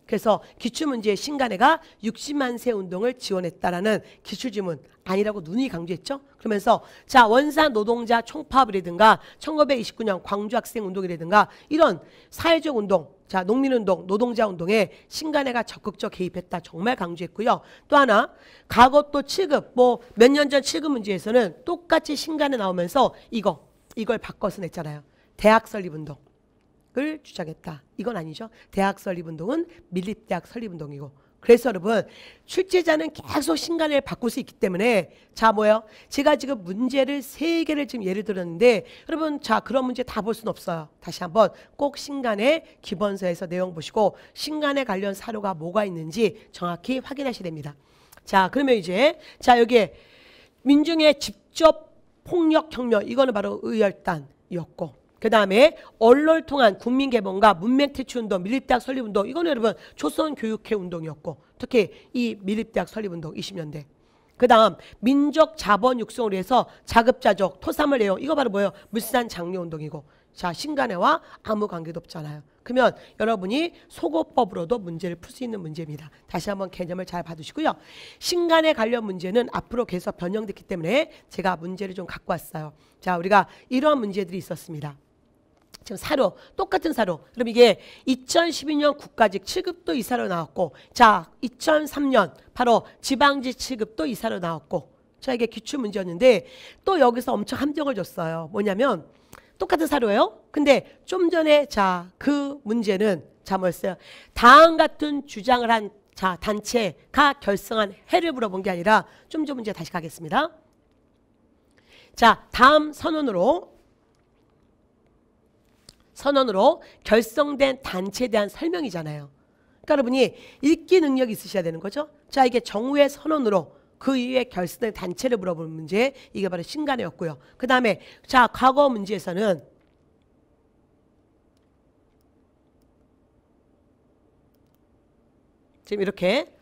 그래서 기출문제의 신간회가 60만세 운동을 지원했다라는 기출지문 아니라고 눈이 강조했죠. 그러면서 자 원산 노동자 총파업이라든가 1929년 광주학생 운동이라든가 이런 사회적 운동 자 농민운동 노동자 운동에 신간회가 적극적 개입했다 정말 강조했고요. 또 하나 과거 또 7급 뭐 몇 년 전 7급 문제에서는 똑같이 신간회 나오면서 이거 이걸 바꿔서 냈잖아요. 대학 설립운동 을 주장했다. 이건 아니죠. 대학 설립운동은 밀립대학 설립운동이고 그래서 여러분 출제자는 계속 신간을 바꿀 수 있기 때문에 자 뭐예요? 제가 지금 문제를 세 개를 지금 예를 들었는데 여러분 자 그런 문제 다 볼 수는 없어요. 다시 한번 꼭 신간의 기본서에서 내용 보시고 신간에 관련 사료가 뭐가 있는지 정확히 확인하셔야 됩니다. 자 그러면 이제 자 여기에 민중의 직접 폭력 혁명 이거는 바로 의열단이었고 그 다음에 언론을 통한 국민개봉과 문맹퇴치운동, 밀립대학 설립운동 이건 여러분 초선교육회 운동이었고 특히 이 밀립대학 설립운동 20년대 그 다음 민족 자본 육성을 위해서 자급자족, 토사물 내용 이거 바로 뭐예요? 물산 장려운동이고 자신간회와 아무 관계도 없잖아요. 그러면 여러분이 소고법으로도 문제를 풀 수 있는 문제입니다. 다시 한번 개념을 잘 봐두시고요. 신간에 관련 문제는 앞으로 계속 변형됐기 때문에 제가 문제를 좀 갖고 왔어요. 자 우리가 이러한 문제들이 있었습니다. 지금 사료 똑같은 사료 그럼 이게 2012년 국가직 7급도 이사로 나왔고 자 2003년 바로 지방직 7급도 이사로 나왔고 자 이게 기출 문제였는데 또 여기서 엄청 함정을 줬어요 뭐냐면 똑같은 사료예요 근데 좀 전에 자 그 문제는 자 뭐였어요 다음 같은 주장을 한 자 단체가 결성한 해를 물어본 게 아니라 좀 전 문제 다시 가겠습니다 자 다음 선언으로 선언으로 결성된 단체에 대한 설명이잖아요. 그러니까 여러분이 읽기 능력이 있으셔야 되는 거죠. 자 이게 정우의 선언으로 그 이후에 결성된 단체를 물어보는 문제 이게 바로 신간이었고요. 그 다음에 자 과거 문제에서는 지금 이렇게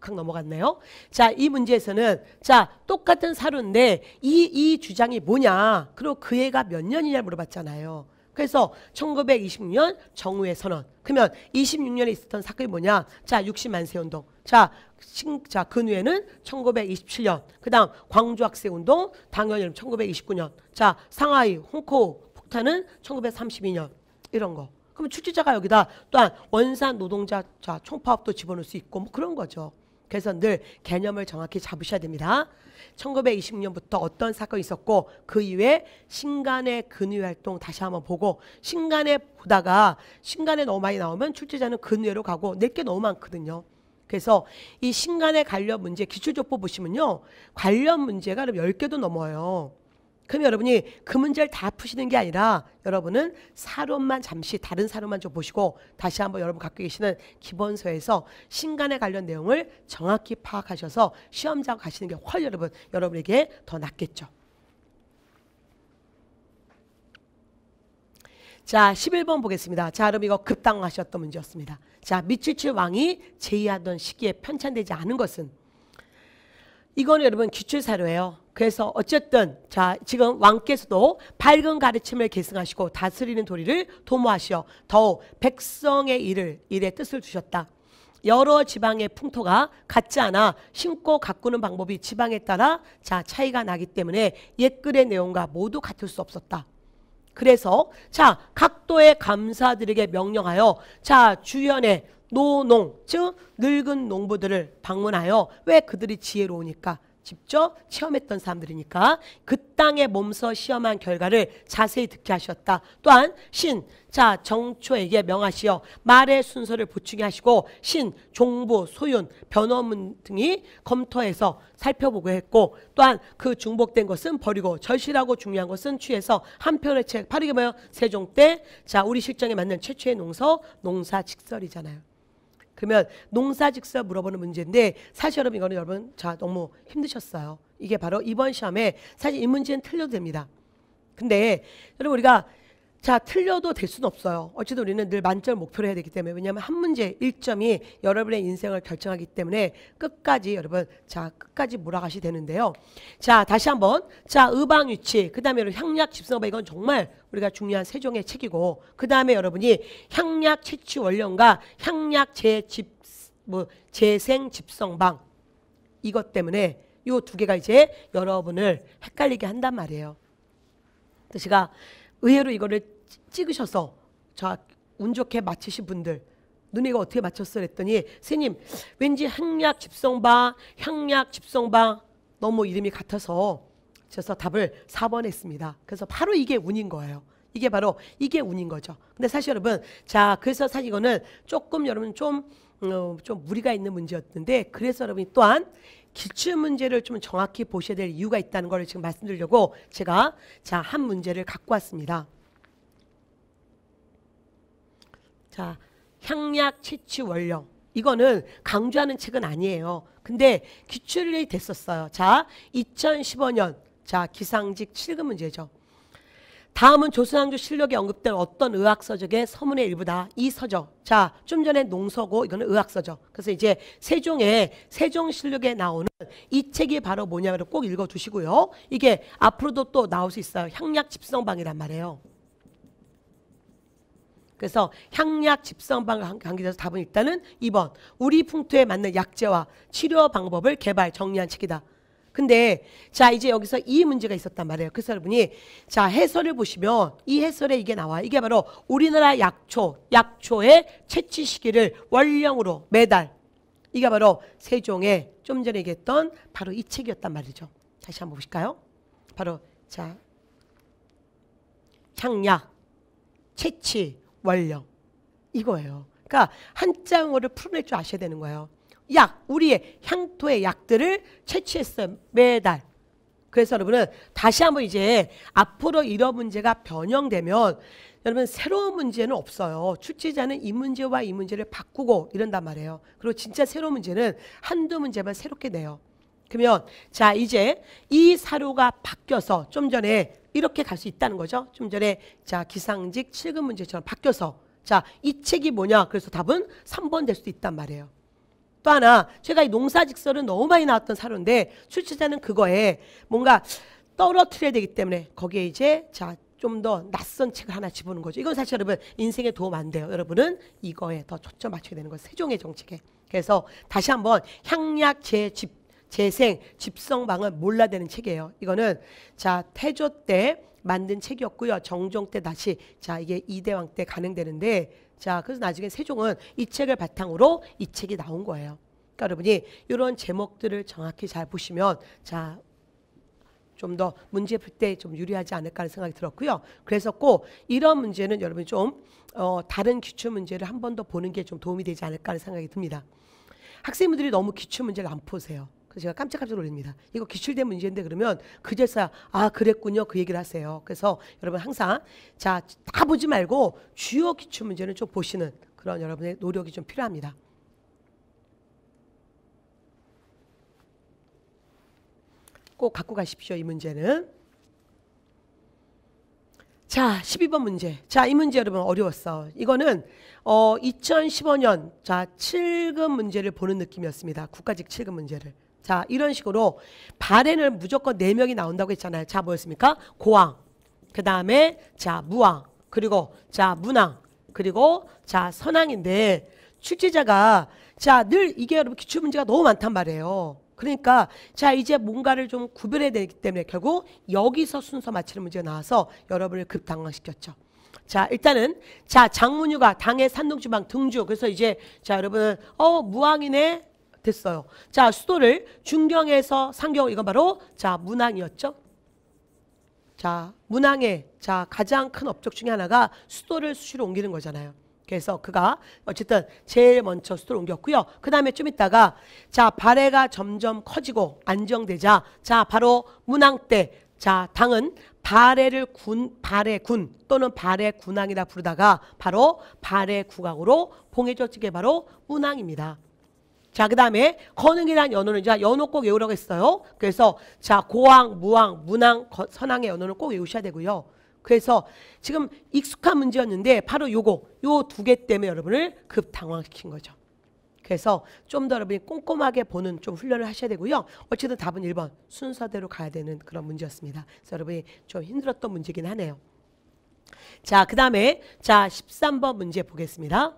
팍팍 넘어갔네요. 자, 이 문제에서는 자, 똑같은 사료인데 이, 이 주장이 뭐냐? 그리고 그 해가 몇 년이냐 물어봤잖아요. 그래서 1926년 정우의 선언. 그러면 26년에 있었던 사건이 뭐냐? 자, 60만세 운동. 자, 신, 자, 근후에는 그 1927년. 그다음 광주 학생 운동, 당연히 1929년. 자, 상하이 홍콩 폭탄은 1932년. 이런 거. 그럼 출제자가 여기다 또한 원산 노동자 자 총파업도 집어넣을 수 있고 뭐 그런 거죠. 그래서 늘 개념을 정확히 잡으셔야 됩니다. 1926년부터 어떤 사건이 있었고 그 이후에 신간의 근위 활동 다시 한번 보고 신간에 보다가 신간에 너무 많이 나오면 출제자는 근위로 가고 낼게 너무 많거든요. 그래서 이 신간에 관련 문제 기출조법 보시면요. 관련 문제가 10개도 넘어요. 그럼 여러분이 그 문제를 다 푸시는 게 아니라 여러분은 사론만 잠시 다른 사론만 좀 보시고 다시 한번 여러분 갖고 계시는 기본서에서 신간에 관련 내용을 정확히 파악하셔서 시험장 가시는 게 훨 여러분 여러분에게 더 낫겠죠. 자, 11번 보겠습니다. 자, 여러분 이거 급당하셨던 문제였습니다. 자, 미칠칠 왕이 제의하던 시기에 편찬되지 않은 것은 이건 여러분 기출사료예요. 그래서 어쨌든 자 지금 왕께서도 밝은 가르침을 계승하시고 다스리는 도리를 도모하시어 더욱 백성의 일을 일의 뜻을 주셨다. 여러 지방의 풍토가 같지 않아 심고 가꾸는 방법이 지방에 따라 자 차이가 나기 때문에 옛글의 내용과 모두 같을 수 없었다. 그래서 자 각도의 감사들에게 명령하여 자주연의 노농 즉 늙은 농부들을 방문하여 왜 그들이 지혜로우니까 직접 체험했던 사람들이니까 그 땅에 몸서 시험한 결과를 자세히 듣게 하셨다. 또한 신, 자 정초에게 명하시어 말의 순서를 보충해 하시고 신, 종부, 소윤, 변호문 등이 검토해서 살펴보고 했고 또한 그 중복된 것은 버리고 절실하고 중요한 것은 취해서 한 편의 책, 파로 이게 뭐예요? 세종 때 자 우리 실정에 맞는 최초의 농서, 농사 직설이잖아요. 그러면 농사직사 물어보는 문제인데 사실 여러분 이거는 여러분 자 너무 힘드셨어요. 이게 바로 이번 시험에 사실 이 문제는 틀려도 됩니다. 근데 여러분 우리가 자, 틀려도 될 수는 없어요. 어쨌든 우리는 늘 만점 목표를 해야 되기 때문에 왜냐하면 한 문제 1점이 여러분의 인생을 결정하기 때문에 끝까지 여러분 자 끝까지 몰아가시 되는데요. 자 다시 한번 자 의방 위치그 다음에 향약 집성법 이건 정말 우리가 중요한 세종의 책이고 그 다음에 여러분이 향약 채취 원령과 향약 재집 뭐 재생 집성방 이것 때문에 요 두 개가 이제 여러분을 헷갈리게 한단 말이에요. 제가 의외로 이거를 찍으셔서 저운 좋게 맞히신 분들 누이가 어떻게 맞췄어 그랬더니 스님 왠지 향약 집성방 향약 집성방 너무 이름이 같아서 그래서 답을 4번 했습니다. 그래서 바로 이게 운인 거예요. 이게 바로 이게 운인 거죠. 근데 사실 여러분 자 그래서 사실 이거는 조금 여러분 좀좀 어, 좀 무리가 있는 문제였는데 그래서 여러분이 또한 기출 문제를 좀 정확히 보셔야 될 이유가 있다는 걸 지금 말씀드리려고 제가 자 한 문제를 갖고 왔습니다. 자, 향약 채취 원령. 이거는 강조하는 책은 아니에요. 근데 기출이 됐었어요. 자, 2015년 자 기상직 7급 문제죠. 다음은 조선왕조 실력에 언급된 어떤 의학서적의 서문의 일부다. 이 서적. 자, 좀 전에 농서고 이거는 의학서적. 그래서 이제 세종의 세종 실력에 나오는 이 책이 바로 뭐냐면꼭 읽어주시고요. 이게 앞으로도 또 나올 수 있어요. 향약 집성방이란 말이에요. 그래서 향약 집성방과 관계돼서 답은 일단은 2번 우리 풍토에 맞는 약제와 치료 방법을 개발 정리한 책이다. 근데 자 이제 여기서 이 문제가 있었단 말이에요. 그래서 여러분이 자 해설을 보시면 이 해설에 이게 나와 이게 바로 우리나라 약초 약초의 채취 시기를 원령으로 매달 이게 바로 세종의 좀 전에 얘기했던 바로 이 책이었단 말이죠. 다시 한번 보실까요? 바로 자 향약 채취 원령 이거예요. 그러니까 한자어를 풀어낼 줄 아셔야 되는 거예요. 약, 우리의 향토의 약들을 채취했어요. 매달. 그래서 여러분은 다시 한번 이제 앞으로 이런 문제가 변형되면 여러분 새로운 문제는 없어요. 출제자는 이 문제와 이 문제를 바꾸고 이런단 말이에요. 그리고 진짜 새로운 문제는 한두 문제만 새롭게 내요. 그러면 자 이제 이 사료가 바뀌어서 좀 전에 이렇게 갈 수 있다는 거죠. 좀 전에 자 기상직 7급 문제처럼 바뀌어서 자이 책이 뭐냐 그래서 답은 3번 될 수도 있단 말이에요. 또 하나 제가 이 농사직설은 너무 많이 나왔던 사료인데 출제자는 그거에 뭔가 떨어뜨려야 되기 때문에 거기에 이제 자좀 더 낯선 책을 하나 집어는 거죠. 이건 사실 여러분 인생에 도움 안 돼요. 여러분은 이거에 더 초점 맞춰야 되는 거예요. 세종의 정책에. 그래서 다시 한번 향약 재집 재생, 집성방은 몰라 되는 책이에요. 이거는 자 태조 때 만든 책이었고요. 정종 때 다시 자 이게 이대왕 때 가능되는데 자 그래서 나중에 세종은 이 책을 바탕으로 이 책이 나온 거예요. 그러니까 여러분이 이런 제목들을 정확히 잘 보시면 자 좀 더 문제 풀 때 좀 유리하지 않을까 하는 생각이 들었고요. 그래서 꼭 이런 문제는 여러분 좀 어, 다른 기출 문제를 한 번 더 보는 게 좀 도움이 되지 않을까 하는 생각이 듭니다. 학생분들이 너무 기출 문제를 안 푸세요. 그래서 제가 깜짝깜짝 놀립니다 이거 기출된 문제인데 그러면 그제서야 아 그랬군요 그 얘기를 하세요. 그래서 여러분 항상 자다 보지 말고 주요 기출 문제는 좀 보시는 그런 여러분의 노력이 좀 필요합니다. 꼭 갖고 가십시오 이 문제는. 자, 12번 문제. 자, 이 문제 여러분 어려웠어. 이거는 어 2015년 자, 7급 문제를 보는 느낌이었습니다. 국가직 7급 문제를. 자 이런 식으로 발해는 무조건 4명이 나온다고 했잖아요. 자 뭐였습니까? 고왕 그 다음에 자 무왕 그리고 자 문왕 그리고 자 선왕인데 출제자가 자 늘 이게 여러분 기출 문제가 너무 많단 말이에요. 그러니까 자 이제 뭔가를 좀 구별해야 되기 때문에 결국 여기서 순서 맞추는 문제가 나와서 여러분을 급당황시켰죠. 자 일단은 자 장문유가 당의 산둥주방 등주 그래서 이제 자 여러분은 어 무왕이네 됐어요. 자, 수도를 중경에서 상경 이건 바로 자, 문항이었죠. 자, 문항의 자, 가장 큰 업적 중에 하나가 수도를 수시로 옮기는 거잖아요. 그래서 그가 어쨌든 제일 먼저 수도를 옮겼고요. 그 다음에 좀 있다가 자 발해가 점점 커지고 안정되자 자 바로 문항 때자 당은 발해를 군 발해 군 또는 발해 군항이라 부르다가 바로 발해 국왕으로 봉해져지게 바로 문항입니다 자, 그 다음에 건흥이란 연호는 자, 연호 꼭 외우라고 했어요. 그래서 자, 고왕, 무왕, 문왕, 선왕의 연호는 꼭 외우셔야 되고요. 그래서 지금 익숙한 문제였는데 바로 요거, 요 두 개 때문에 여러분을 급 당황시킨 거죠. 그래서 좀 더 여러분이 꼼꼼하게 보는 좀 훈련을 하셔야 되고요. 어쨌든 답은 1번 순서대로 가야 되는 그런 문제였습니다. 그래서 여러분이 좀 힘들었던 문제긴 하네요. 자, 그 다음에 자 13번 문제 보겠습니다.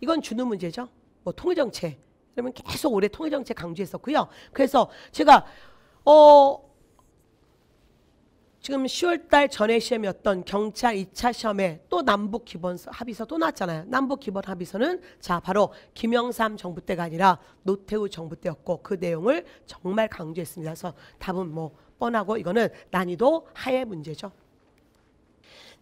이건 주는 문제죠. 뭐 통일정책. 그러면 계속 올해 통일정책 강조했었고요. 그래서 제가 어 지금 10월달 전에 시험이었던 경찰 2차 시험에 또 남북 기본 합의서 또 나왔잖아요. 남북 기본 합의서는 자 바로 김영삼 정부 때가 아니라 노태우 정부 때였고 그 내용을 정말 강조했습니다. 그래서 답은 뭐 뻔하고 이거는 난이도 하의 문제죠.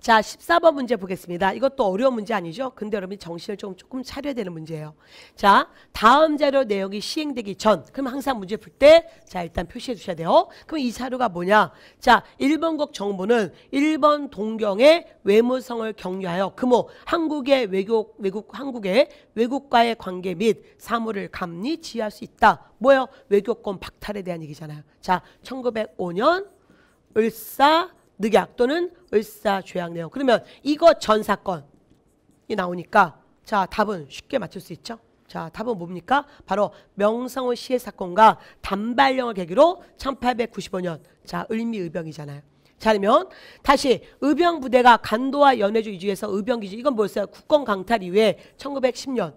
자, 14번 문제 보겠습니다. 이것도 어려운 문제 아니죠? 근데 여러분이 정신을 조금, 조금 차려야 되는 문제예요. 자, 다음 자료 내용이 시행되기 전. 그럼 항상 문제 풀 때, 자, 일단 표시해 주셔야 돼요. 그럼 이 자료가 뭐냐? 자, 일본국 정부는 일본 동경의 외무성을 격려하여 금호 한국의 외국, 외국, 한국의 외국과의 관계 및사물을 감리 지휘할 수 있다. 뭐요? 예 외교권 박탈에 대한 얘기잖아요. 자, 1905년 을사 늑약 또는 을사 죄악 내용. 그러면 이거 전 사건이 나오니까 자 답은 쉽게 맞출 수 있죠. 자 답은 뭡니까? 바로 명성호 시해 사건과 단발령을 계기로 1895년 자 을미의병이잖아요. 자그러면 다시 의병 부대가 간도와 연해주 이주에서 의병 기지 이건 뭐였어요? 국권 강탈 이후에 1910년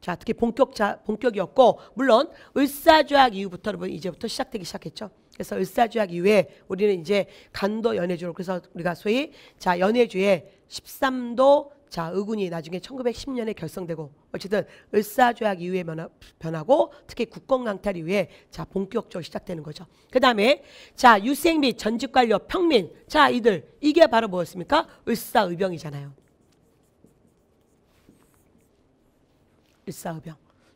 자 특히 본격 자 본격이었고 물론 을사조약 이후부터 여러분 이제부터 시작되기 시작했죠. 그래서 을사주약 이후에 우리는 이제 간도 연해주로 그래서 우리가 소위 자 연해주에 13도 자 의군이 나중에 1910년에 결성되고 어쨌든 을사조약 이후에 변하, 고 특히 국권강탈 이후에 자 본격적으로 시작되는 거죠. 그 다음에 자 유생 및 전직관료 평민 자 이들 이게 바로 뭐였습니까? 을사의병이잖아요. 을사의병.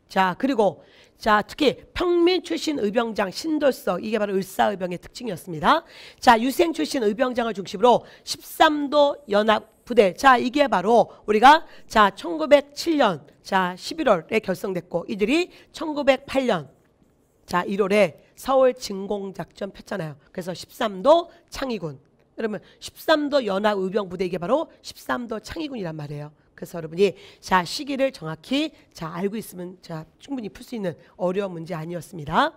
자 그리고 자, 특히 평민 출신 의병장 신돌석 이게 바로 을사의병의 특징이었습니다. 자, 유생 출신 의병장을 중심으로 13도 연합 부대. 자, 이게 바로 우리가 자, 1907년 자, 11월에 결성됐고 이들이 1908년 자, 1월에 서울 진공작전 폈잖아요. 그래서 13도 창의군. 여러분 13도 연합 의병 부대 이게 바로 13도 창의군이란 말이에요. 그래서 여러분이 자 시기를 정확히 자 알고 있으면 자 충분히 풀 수 있는 어려운 문제 아니었습니다.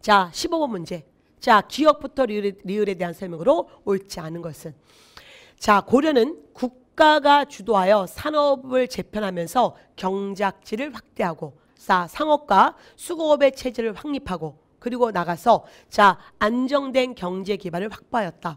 자 15번 문제. 자 기억부터 리을, 리을에 대한 설명으로 옳지 않은 것은 자 고려는 국가가 주도하여 산업을 재편하면서 경작지를 확대하고 자 상업과 수공업의 체제를 확립하고 그리고 나가서 자 안정된 경제 기반을 확보하였다.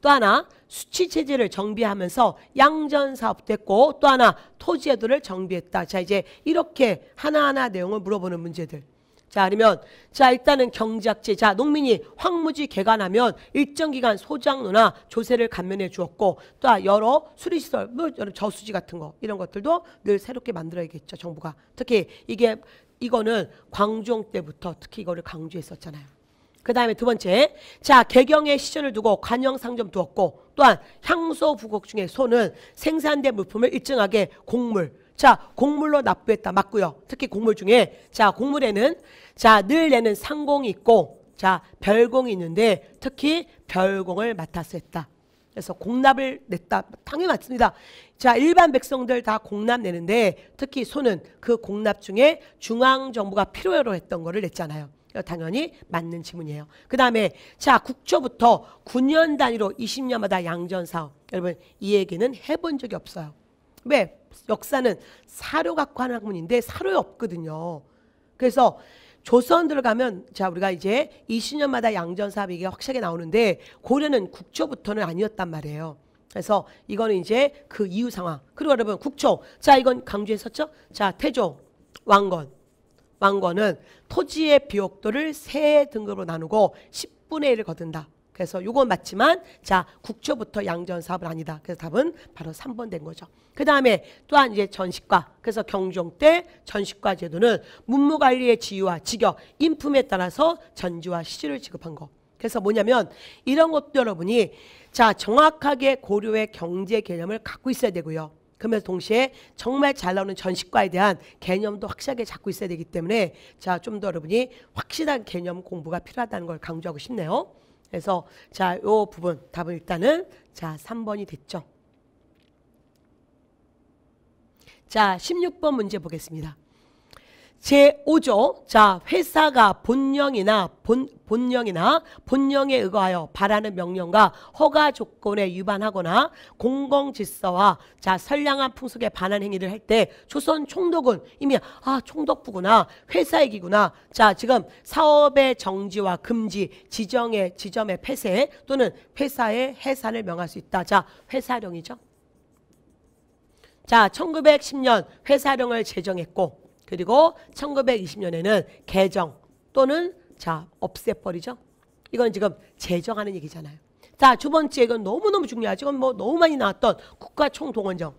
또 하나 수치 체제를 정비하면서 양전 사업도 했고 또 하나 토지 제도를 정비했다. 자 이제 이렇게 하나하나 내용을 물어보는 문제들. 자 아니면 자 일단은 경제학제 자 농민이 황무지 개관하면 일정 기간 소장료나 조세를 감면해 주었고 또 여러 수리시설 뭐 여러 저수지 같은 거 이런 것들도 늘 새롭게 만들어야겠죠 정부가 특히 이게 이거는 광종 때부터 특히 이거를 강조했었잖아요. 그 다음에 두 번째 자 개경의 시전을 두고 관영상점 두었고 또한 향소 부곡 중에 소는 생산된 물품을 일정하게 곡물 자 곡물로 납부했다 맞고요 특히 곡물 중에 자 곡물에는 자 늘 내는 상공이 있고 자 별공이 있는데 특히 별공을 맡아서 했다 그래서 공납을 냈다. 당연히 맞습니다. 자, 일반 백성들 다 공납 내는데 특히 소는 그 공납 중에 중앙정부가 필요로 했던 거를 냈잖아요. 어, 당연히 맞는 지문이에요. 그 다음에 자 국초부터 9년 단위로 20년마다 양전사업. 여러분 이 얘기는 해본 적이 없어요. 왜? 역사는 사료 갖고 하는 학문인데 사료 에 없거든요. 그래서 조선 들어가면 자 우리가 이제 20년마다 양전사업 이게 확실하게 나오는데 고려는 국초부터는 아니었단 말이에요. 그래서 이거는 이제 그 이후 상황. 그리고 여러분 국초. 자 이건 강조했었죠? 자 태조 왕건 왕건은 토지의 비옥도를 세 등급으로 나누고 10분의 1을 거둔다. 그래서 요건 맞지만 자 국초부터 양전 사업은 아니다. 그래서 답은 바로 3번 된 거죠. 그 다음에 또한 이제 전식과 그래서 경종 때 전식과 제도는 문무관리의 지위와 직역, 인품에 따라서 전지와 시주를 지급한 거. 그래서 뭐냐면 이런 것도 여러분이 자 정확하게 고려의 경제 개념을 갖고 있어야 되고요. 그러면서 동시에 정말 잘 나오는 전시과에 대한 개념도 확실하게 잡고 있어야 되기 때문에 자좀 더 여러분이 확실한 개념 공부가 필요하다는 걸 강조하고 싶네요. 그래서 자요 부분 답은 일단은 자 3번이 됐죠. 자 16번 문제 보겠습니다. 제5조 자 회사가 본령이나 본, 본령이나 본령에 의거하여 바라는 명령과 허가 조건에 위반하거나 공공질서와 자 선량한 풍속에 반한 행위를 할 때 조선 총독은 이미 아 총독부구나 회사 얘기구나 자 지금 사업의 정지와 금지 지정의 지점의 폐쇄 또는 회사의 해산을 명할 수 있다 자 회사령이죠 자 1910년 회사령을 제정했고 그리고 1920년에는 개정 또는 자 없애버리죠. 이건 지금 제정하는 얘기잖아요. 자, 두 번째 이건 너무너무 중요하죠. 이건 뭐 너무 많이 나왔던 국가총동원정.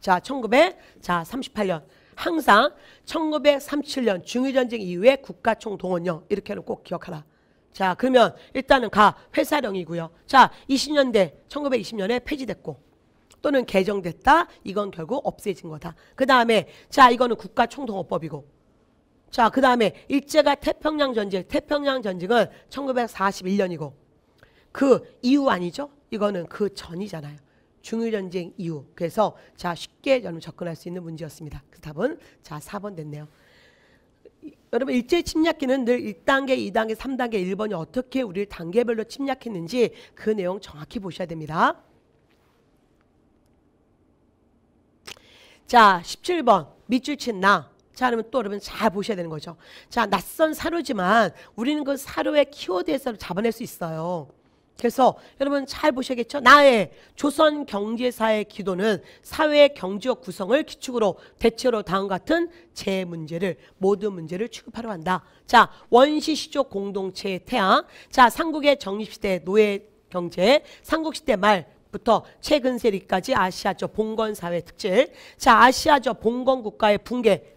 자, 1938년 항상 1937년 중위전쟁 이후에 국가총동원령 이렇게 해놓고 기억하라. 자, 그러면 일단은 가 회사령이고요. 자, 20년대 1920년에 폐지됐고 또는 개정됐다. 이건 결국 없애진 거다. 그 다음에 자 이거는 국가총동업법이고자 그 다음에 일제가 태평양 전쟁 태평양 전쟁은 1941년이고 그 이후 아니죠? 이거는 그 전이잖아요. 중일전쟁 이후. 그래서 자 쉽게 여러분 접근할 수 있는 문제였습니다. 그 답은 자 4번 됐네요. 여러분 일제 침략기는 늘 1단계, 2단계, 3단계, 1번이 어떻게 우리를 단계별로 침략했는지 그 내용 정확히 보셔야 됩니다. 자, 17번. 밑줄 친 나. 자, 그러면 또 여러분 잘 보셔야 되는 거죠. 자, 낯선 사료지만 우리는 그 사료의 키워드에서 잡아낼 수 있어요. 그래서 여러분 잘 보셔야겠죠? 나의 조선 경제사의 기도는 사회 경제적 구성을 기축으로 대체로 다음 같은 제 문제를 모든 문제를 취급하려 한다. 자, 원시시족 공동체의 태양. 자, 삼국의 정립시대 노예 경제, 삼국시대 말 부터 최근 세리까지 아시아적 봉건 사회 특질. 자, 아시아적 봉건 국가의 붕괴.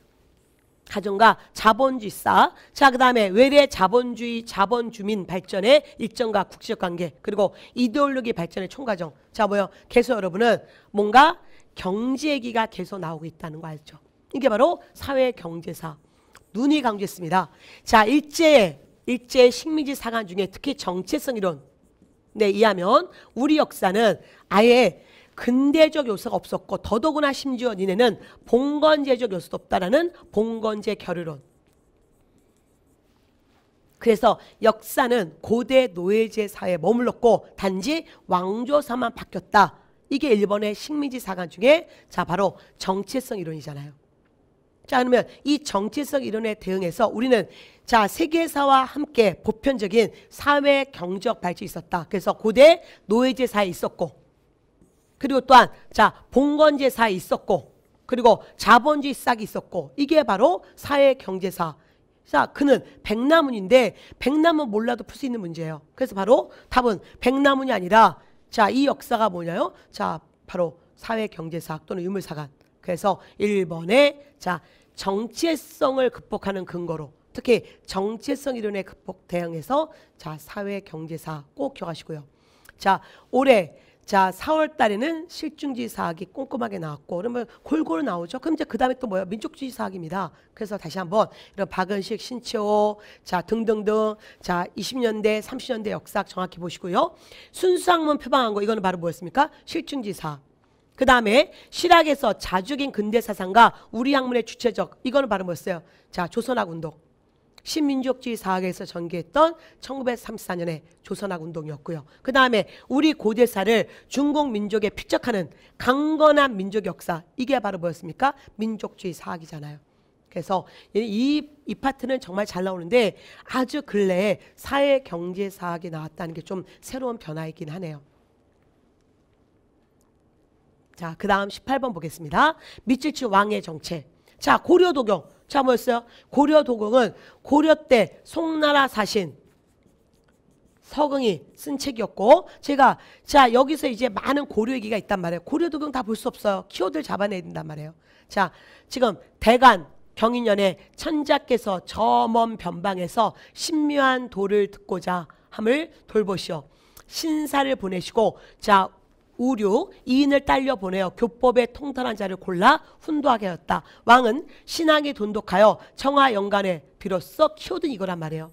가정과 자본주의 싸. 자, 그 다음에 외래 자본주의, 자본주민 발전의 일정과 국제적 관계. 그리고 이데올로기 발전의 총과정. 자, 뭐요? 계속 여러분은 뭔가 경제 얘기가 계속 나오고 있다는 거 알죠? 이게 바로 사회 경제사. 눈이 강조했습니다. 자, 일제, 일제 식민지 사관 중에 특히 정체성 이론. 네, 이하면 우리 역사는 아예 근대적 요소가 없었고 더더구나 심지어 니네는 봉건제적 요소도 없다라는 봉건제 결의론. 그래서 역사는 고대 노예제 사회에 머물렀고 단지 왕조사만 바뀌었다. 이게 일본의 식민지 사관 중에 자 바로 정체성 이론이잖아요. 자 그러면 이 정체성 이론에 대응해서 우리는 자, 세계사와 함께 보편적인 사회 경제적 발전이 있었다. 그래서 고대 노예제 사에 있었고, 그리고 또한, 자, 봉건제 사에 있었고, 그리고 자본주의 싹이 있었고, 이게 바로 사회 경제사. 자, 그는 백나문인데, 백나문 몰라도 풀 수 있는 문제예요. 그래서 바로 답은 백나문이 아니라, 자, 이 역사가 뭐냐요? 자, 바로 사회 경제사 또는 유물사관. 그래서 일번에자 정체성을 극복하는 근거로 특히 정체성 이론에 극복 대응해서 자 사회 경제사 꼭 기억하시고요. 자 올해 자 4월 달에는 실증주의 사학이 꼼꼼하게 나왔고 그러면 골고루 나오죠. 그럼 이제 그 다음에 또뭐야 민족주의 사학입니다. 그래서 다시 한번 이런 박은식, 신채호 자 등등등 자 20년대, 30년대 역사 학 정확히 보시고요. 순수학문 표방한 거 이거는 바로 뭐였습니까? 실증주의 사그 다음에 실학에서 자주인 근대 사상과 우리 학문의 주체적 이거는 바로 뭐였어요? 자 조선학 운동. 신민족주의 사학에서 전개했던 1934년의 조선학 운동이었고요. 그 다음에 우리 고대사를 중국 민족에 필적하는 강건한 민족 역사 이게 바로 뭐였습니까? 민족주의 사학이잖아요. 그래서 이, 이 파트는 정말 잘 나오는데 아주 근래에 사회 경제 사학이 나왔다는 게 좀 새로운 변화이긴 하네요. 자, 그 다음 18번 보겠습니다. 미칠치 왕의 정체. 자, 고려 도경. 자, 뭐였어요? 고려 도공은 고려 때 송나라 사신 서긍이 쓴 책이었고 제가 자 여기서 이제 많은 고려 얘기가 있단 말이에요. 고려 도공다 볼 수 없어요. 키워드를 잡아내야 된단 말이에요. 자 지금 대간 경인년에 천자께서 저먼 변방에서 신묘한 도를 듣고자 함을 돌보시오 신사를 보내시고 자 우류 이인을 딸려 보내어 교법에 통탄한 자를 골라 훈도하게 하였다. 왕은 신앙에 돈독하여 청하 영간에 비로소 키워둔 이거란 말이에요.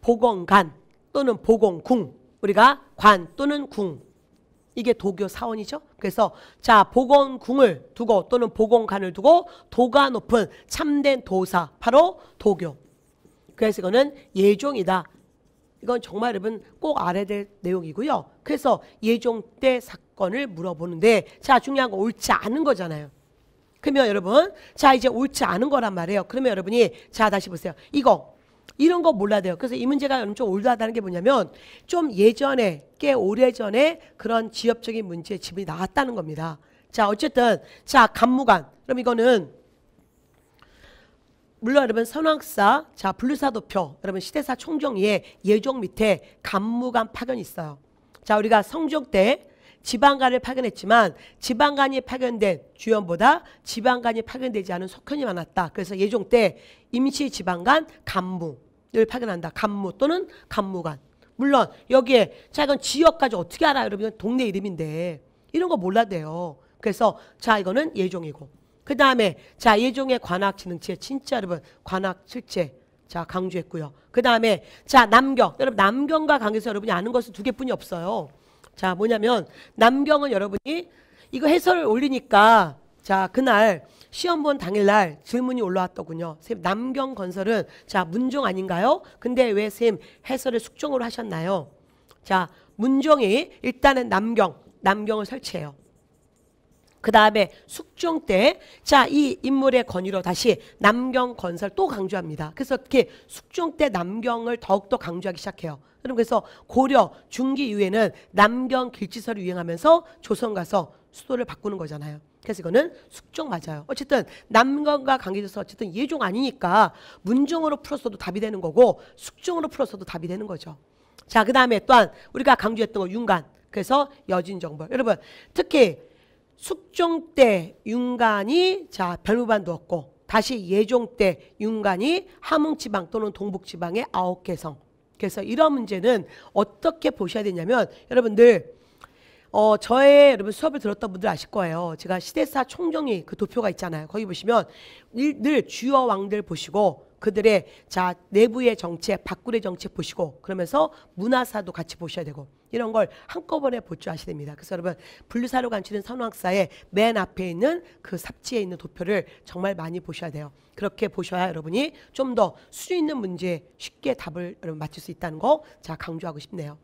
보건간 또는 보건궁 우리가 관 또는 궁 이게 도교 사원이죠. 그래서 자 보건궁을 두고 또는 보건관을 두고 도가 높은 참된 도사 바로 도교. 그래서 이거는 예종이다. 이건 정말 여러분 꼭 알아야 될 내용이고요. 그래서 예종 때 사건을 물어보는데 자 중요한 거 옳지 않은 거잖아요. 그러면 여러분 자 이제 옳지 않은 거란 말이에요. 그러면 여러분이 자 다시 보세요. 이거 이런 거 몰라야 돼요. 그래서 이 문제가 여러분 좀 올드하다는 게 뭐냐면 좀 예전에 꽤 오래전에 그런 지엽적인 문제 집이 나왔다는 겁니다. 자 어쨌든 자간무관 그럼 이거는 물론 여러분 선왕사, 자 분류사도표, 여러분 시대사 총정예 리 예종 밑에 간무간 파견이 있어요. 자 우리가 성종 때 지방간을 파견했지만 지방간이 파견된 주연보다 지방간이 파견되지 않은 속현이 많았다. 그래서 예종 때 임시 지방간 간무를 파견한다. 간무 또는 간무간. 물론 여기에 자 이건 지역까지 어떻게 알아 여러분 동네 이름인데 이런 거 몰라도 돼요. 그래서 자 이거는 예종이고 그 다음에 자 예종의 관악지능체 진짜 여러분 관악 실체자 강조했고요. 그 다음에 자 남경 여러분 남경과 관계에서 여러분이 아는 것은 두 개뿐이 없어요. 자 뭐냐면 남경은 여러분이 이거 해설을 올리니까 자 그날 시험 본 당일날 질문이 올라왔더군요. 쌤 남경 건설은 자 문종 아닌가요? 근데 왜 쌤 해설을 숙종으로 하셨나요? 자 문종이 일단은 남경 남경을 설치해요. 그 다음에 숙종 때 자 이 인물의 권위로 다시 남경 건설 또 강조합니다. 그래서 이렇게 숙종 때 남경을 더욱더 강조하기 시작해요. 그래서 고려 중기 이후에는 남경 길지설을 유행하면서 조선 가서 수도를 바꾸는 거잖아요. 그래서 이거는 숙종 맞아요. 어쨌든 남건과 관계돼서 어쨌든 예종 아니니까 문종으로 풀었어도 답이 되는 거고 숙종으로 풀었어도 답이 되는 거죠. 자, 그 다음에 또한 우리가 강조했던 거윤간 그래서 여진정벌. 여러분 특히 숙종 때 윤관이 자 별무반도 없고 다시 예종 때 윤관이 함흥지방 또는 동북지방의 아홉 개성 그래서 이런 문제는 어떻게 보셔야 되냐면 여러분들 어, 저의 여러분 수업을 들었던 분들 아실 거예요. 제가 시대사 총정이그 도표가 있잖아요. 거기 보시면 늘 주요 왕들 보시고 그들의 자 내부의 정책, 밖으로의 정책 보시고 그러면서 문화사도 같이 보셔야 되고 이런 걸 한꺼번에 보조하셔야 됩니다. 그래서 여러분 분류사로 간추린 선학사의맨 앞에 있는 그 삽지에 있는 도표를 정말 많이 보셔야 돼요. 그렇게 보셔야 여러분이 좀 더 수준 있는 문제 쉽게 답을 여러분 맞출 수 있다는 거 자 강조하고 싶네요.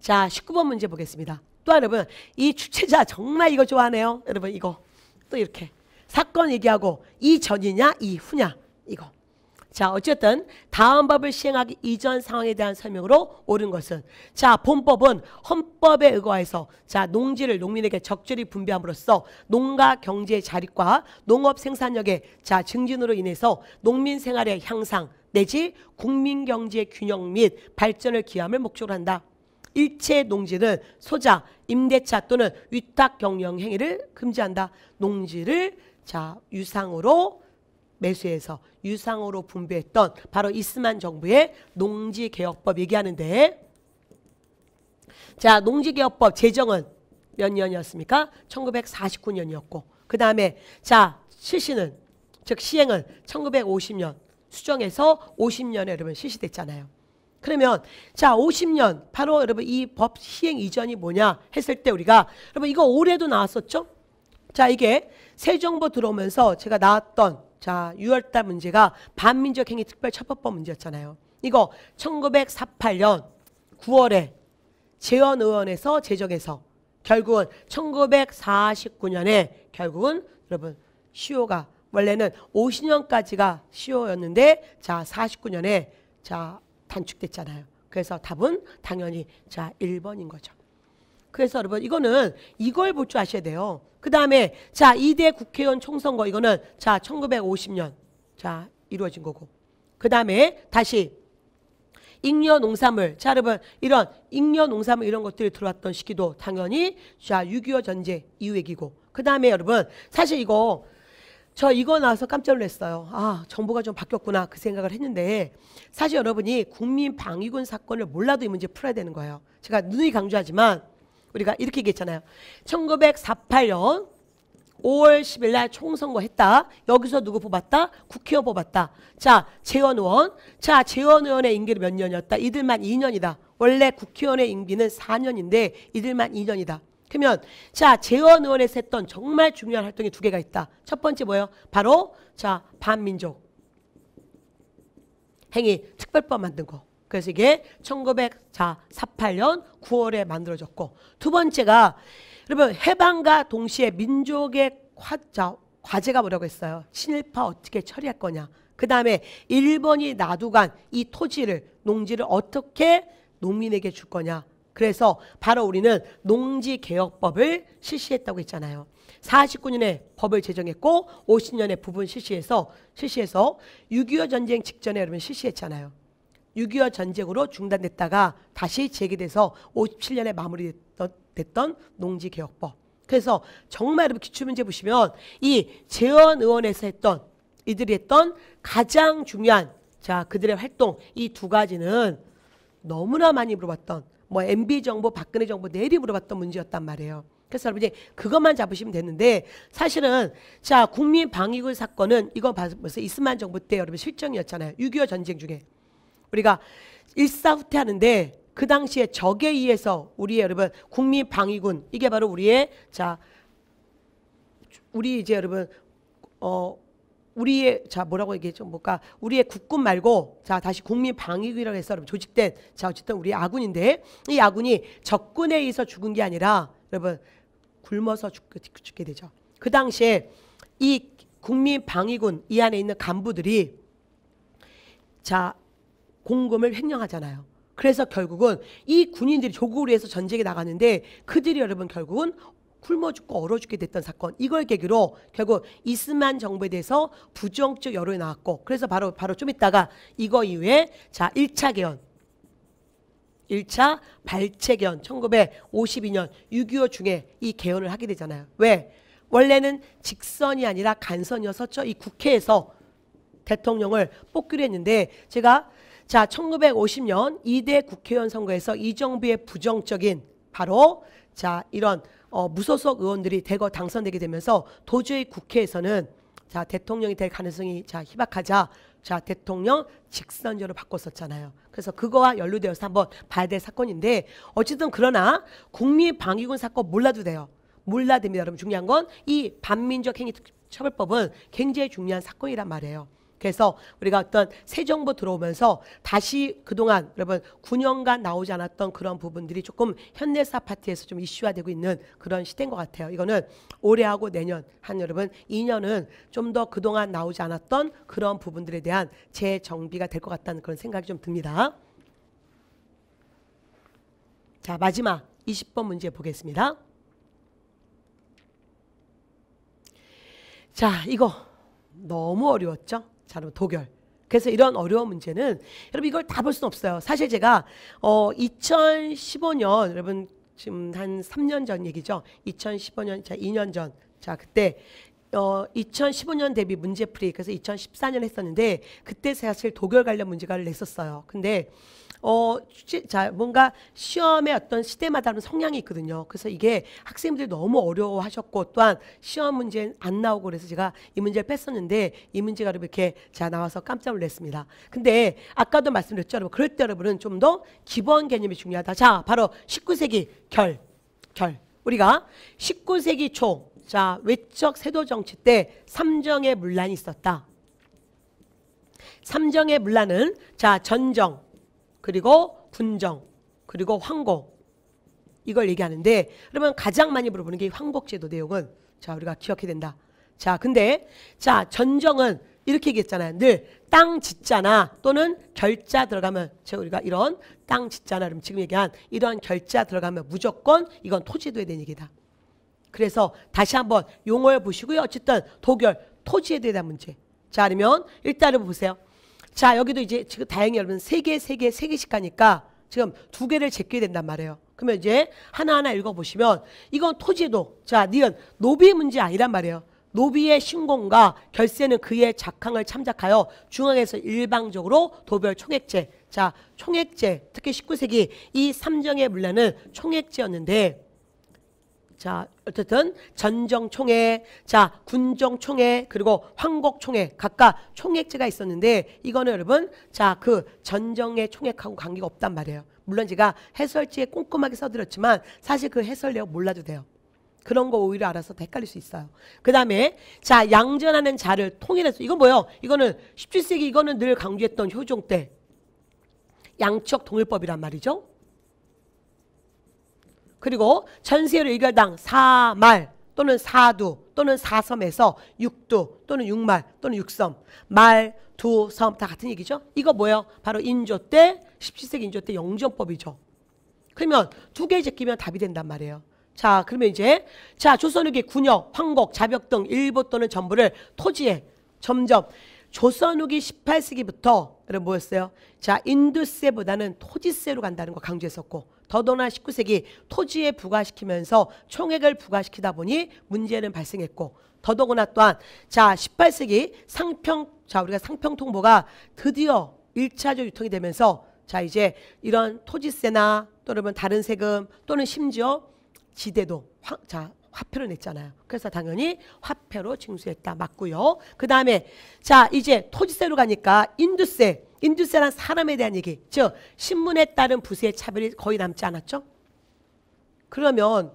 자, 19번 문제 보겠습니다. 또 여러분, 이 주체자 정말 이거 좋아하네요. 여러분, 이거. 또 이렇게 사건 얘기하고 이 전이냐 이 후냐 이거. 자 어쨌든 다음 법을 시행하기 이전 상황에 대한 설명으로 옳은 것은 자 본법은 헌법에 의거해서 자 농지를 농민에게 적절히 분배함으로써 농가 경제의 자립과 농업 생산력의 자 증진으로 인해서 농민 생활의 향상 내지 국민 경제 의 균형 및 발전을 기함을 목적으로 한다. 일체 농지는 소자, 임대차 또는 위탁 경영 행위를 금지한다. 농지를 자 유상으로 매수해서 유상으로 분배했던 바로 이스만 정부의 농지개혁법 얘기하는데 자 농지개혁법 제정은 몇 년이었습니까? 1949년이었고 그 다음에 자 실시는 즉 시행은 1950년 수정해서 50년에 여러분 실시됐잖아요. 그러면 자 50년 바로 여러분 이 법 시행 이전이 뭐냐 했을 때 우리가 여러분 이거 올해도 나왔었죠? 자 이게 새 정부 들어오면서 제가 나왔던 자 6월달 문제가 반민족행위 특별처벌법 문제였잖아요. 이거 1948년 9월에 재원 의원에서 제정해서 결국은 1949년에 결국은 여러분 시효가 원래는 50년까지가 시효였는데 자 49년에 자 단축됐잖아요. 그래서 답은 당연히 자 1번인 거죠. 그래서 여러분 이거는 이걸 볼 줄 아셔야 돼요. 그 다음에 자 2대 국회의원 총선거 이거는 자 1950년 자 이루어진 거고 그 다음에 다시 잉여 농산물 자 여러분 이런 잉여 농산물 이런 것들이 들어왔던 시기도 당연히 자6.25 전제 이후 얘기고 그 다음에 여러분 사실 이거 저 이거 나와서 깜짝 놀랐어요. 아, 정부가 좀 바뀌었구나 그 생각을 했는데 사실 여러분이 국민 방위군 사건을 몰라도 이 문제 풀어야 되는 거예요. 제가 누누이 강조하지만 우리가 이렇게 얘기했잖아요. 1948년 5월 10일 날 총선거 했다. 여기서 누구 뽑았다? 국회의원 뽑았다. 자, 재원 의원. 자, 재원 의원의 임기는 몇 년이었다? 이들만 2년이다. 원래 국회의원의 임기는 4년인데 이들만 2년이다. 그러면 자 재원 의원에서 했던 정말 중요한 활동이 두 개가 있다. 첫 번째 뭐예요? 바로 자 반민족 행위 특별법 만든 거. 그래서 이게 1948년 9월에 만들어졌고 두 번째가 여러분 해방과 동시에 민족의 과자, 과제가 뭐라고 했어요? 친일파 어떻게 처리할 거냐. 그 다음에 일본이 놔두간 이 토지를 농지를 어떻게 농민에게 줄 거냐. 그래서 바로 우리는 농지개혁법을 실시했다고 했잖아요. 49년에 법을 제정했고 50년에 부분 실시해서 실시해서 6.25 전쟁 직전에 여러분 실시했잖아요. 6.25 전쟁으로 중단됐다가 다시 재개돼서 57년에 마무리됐던 농지개혁법. 그래서 정말 여러분 기출문제 보시면 이 재원 의원에서 했던 이들이 했던 가장 중요한 자 그들의 활동 이 두 가지는 너무나 많이 물어봤던 뭐 MB 정부, 박근혜 정부 내리으로 봤던 문제였단 말이에요. 그래서 여러분 이제 그것만 잡으시면 되는데 사실은 자 국민 방위군 사건은 이건 벌써 이스만 정부 때 여러분 실정이었잖아요. 6.25 전쟁 중에 우리가 일사후퇴하는데 그 당시에 적에 의해서 우리의 여러분 국민 방위군 이게 바로 우리의 자 우리 이제 여러분 어 우리의 자 뭐라고 얘기했죠? 뭐까 우리의 국군 말고 자 다시 국민 방위국이라고 했어. 여러분 조직된 자 어쨌든 우리 아군인데 이 아군이 적군에 의해서 죽은 게 아니라 여러분 굶어서 죽, 죽게 되죠. 그 당시에 이 국민 방위군 이 안에 있는 간부들이 자 공금을 횡령하잖아요. 그래서 결국은 이 군인들이 조국을 위해서 전쟁에 나가는데 그들이 여러분 결국은 굶어 죽고 얼어 죽게 됐던 사건 이걸 계기로 결국 이스만 정부에 대해서 부정적 여론이 나왔고 그래서 바로 바로 좀 있다가 이거 이후에 자 1차 개헌 1차 발췌개헌 1952년 6.25 중에 이 개헌을 하게 되잖아요. 왜? 원래는 직선이 아니라 간선이어서 이 국회에서 대통령을 뽑기로 했는데 제가 자 1950년 이대 국회의원 선거에서 이정부의 부정적인 바로 자 이런 어, 무소속 의원들이 대거 당선되게 되면서 도저히 국회에서는 자 대통령이 될 가능성이 자 희박하자 자 대통령 직선제로 바꿨었잖아요. 그래서 그거와 연루되어서 한번 봐야 될 사건인데 어쨌든 그러나 국민 방위군 사건 몰라도 돼요. 몰라 됩니다. 여러분 중요한 건 이 반민족 행위 처벌법은 굉장히 중요한 사건이란 말이에요. 그래서 우리가 어떤 새 정부 들어오면서 다시 그동안 여러분 9년간 나오지 않았던 그런 부분들이 조금 현대사 파티에서 좀 이슈화되고 있는 그런 시대인 것 같아요. 이거는 올해하고 내년 한 여러분 2년은 좀 더 그동안 나오지 않았던 그런 부분들에 대한 재정비가 될 것 같다는 그런 생각이 좀 듭니다. 자 마지막 20번 문제 보겠습니다. 자 이거 너무 어려웠죠? 자, 그럼 독열. 그래서 이런 어려운 문제는 여러분 이걸 다 볼 수는 없어요. 사실 제가 어 2015년 여러분 지금 한 3년 전 얘기죠. 2015년 자 2년 전. 자, 그때 어 2015년 대비 문제풀이 그래서 2014년 했었는데 그때 사실 독열 관련 문제가를 냈었어요. 근데 어, 자, 뭔가 시험의 어떤 시대마다 하는 성향이 있거든요. 그래서 이게 학생들이 너무 어려워하셨고 또한 시험 문제 안 나오고 그래서 제가 이 문제를 뺐었는데 이 문제가 이렇게 자 나와서 깜짝 놀랐습니다. 근데 아까도 말씀드렸죠. 여러분. 그럴 때 여러분은 좀 더 기본 개념이 중요하다. 자, 바로 19세기 결, 결. 우리가 19세기 초, 자, 외적 세도 정치 때 삼정의 문란이 있었다. 삼정의 문란은 자, 전정, 그리고 군정, 그리고 황공 이걸 얘기하는데 그러면 가장 많이 물어보는 게 황복제도 내용은 자 우리가 기억해야 된다. 자 근데 자 전정은 이렇게 얘기했잖아요. 늘 땅 짓자나 또는 결자 들어가면 제가 우리가 이런 땅 짓자나 그럼 지금 얘기한 이런 결자 들어가면 무조건 이건 토지도에 대한 얘기다. 그래서 다시 한번 용어를 보시고요. 어쨌든 독열 토지에 대한 문제. 자 그러면 일단은 보세요. 자 여기도 이제 지금 다행히 여러분 세 개 세 개 세 개씩 가니까 지금 두 개를 제껴야 된단 말이에요. 그러면 이제 하나하나 읽어보시면 이건 토지도 자 니은 노비 문제 아니란 말이에요. 노비의 신공과 결세는 그의 작항을 참작하여 중앙에서 일방적으로 도별 총액제 자 총액제 특히 19세기 이 삼정의 문란은 총액제였는데 자, 어쨌든 전정총회, 자, 군정총회, 그리고 황곡총회 각각 총액제가 있었는데 이거는 여러분 자, 그 전정의 총액하고 관계가 없단 말이에요. 물론 제가 해설지에 꼼꼼하게 써드렸지만 사실 그 해설 내용 몰라도 돼요. 그런 거 오히려 알아서 헷갈릴 수 있어요. 그 다음에 자 양전하는 자를 통일해서 이건 뭐예요? 이거는 17세기 이거는 늘 강조했던 효종 때 양척 동일법이란 말이죠. 그리고 전세율 일결당4말 또는 4두 또는 4섬에서6두 또는 6말 또는 6섬 말, 두, 섬 다 같은 얘기죠. 이거 뭐예요? 바로 인조 때 17세기 인조 때 영전법이죠. 그러면 두개 제끼면 답이 된단 말이에요. 자 그러면 이제 자 조선후기 군역, 황곡 자벽 등 일부 또는 전부를 토지에 점점 조선후기 18세기부터 여러분 뭐였어요? 자 인두세보다는 토지세로 간다는 거 강조했었고 더더나 19세기 토지에 부과시키면서 총액을 부과시키다 보니 문제는 발생했고 더더구나 또한 자 18세기 상평 자 우리가 상평통보가 드디어 1차적 유통이 되면서 자 이제 이런 토지세나 또는 다른 세금 또는 심지어 지대도 화, 자 화표를 냈잖아요. 그래서 당연히 화폐로 징수했다 맞고요. 그 다음에 자 이제 토지세로 가니까 인두세 인두세란 사람에 대한 얘기. 즉신문에 따른 부세의 차별이 거의 남지 않았죠. 그러면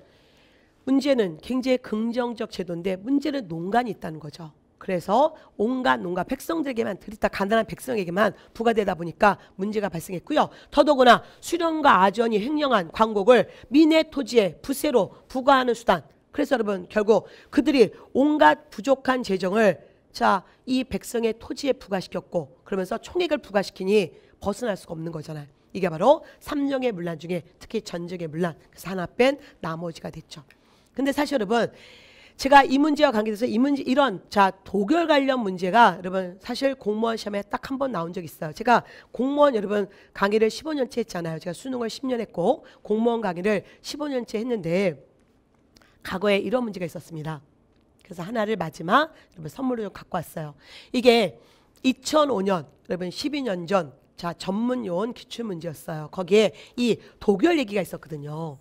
문제는 굉장히 긍정적 제도인데 문제는 농간이 있다는 거죠. 그래서 온갖 농가 백성들에게만 들이다 간단한 백성에게만 부과되다 보니까 문제가 발생했고요. 더더구나 수령과 아전이 횡령한 광곡을 민의 토지에 부세로 부과하는 수단. 그래서 여러분 결국 그들이 온갖 부족한 재정을 자, 이 백성의 토지에 부과시켰고 그러면서 총액을 부과시키니 벗어날 수가 없는 거잖아요. 이게 바로 삼령의 문란 중에 특히 전적의 문란 그래서 하나 뺀 나머지가 됐죠. 근데 사실 여러분 제가 이 문제와 관계돼서 이 문제 이런 자 도결 관련 문제가 여러분 사실 공무원 시험에 딱 한 번 나온 적 있어요. 제가 공무원 여러분 강의를 15년째 했잖아요. 제가 수능을 10년 했고 공무원 강의를 15년째 했는데 과거에 이런 문제가 있었습니다. 그래서 하나를 마지막 여러분 선물로 갖고 왔어요. 이게 2005년 여러분 12년 전 자, 전문 요원 기출 문제였어요. 거기에 이 독열 얘기가 있었거든요.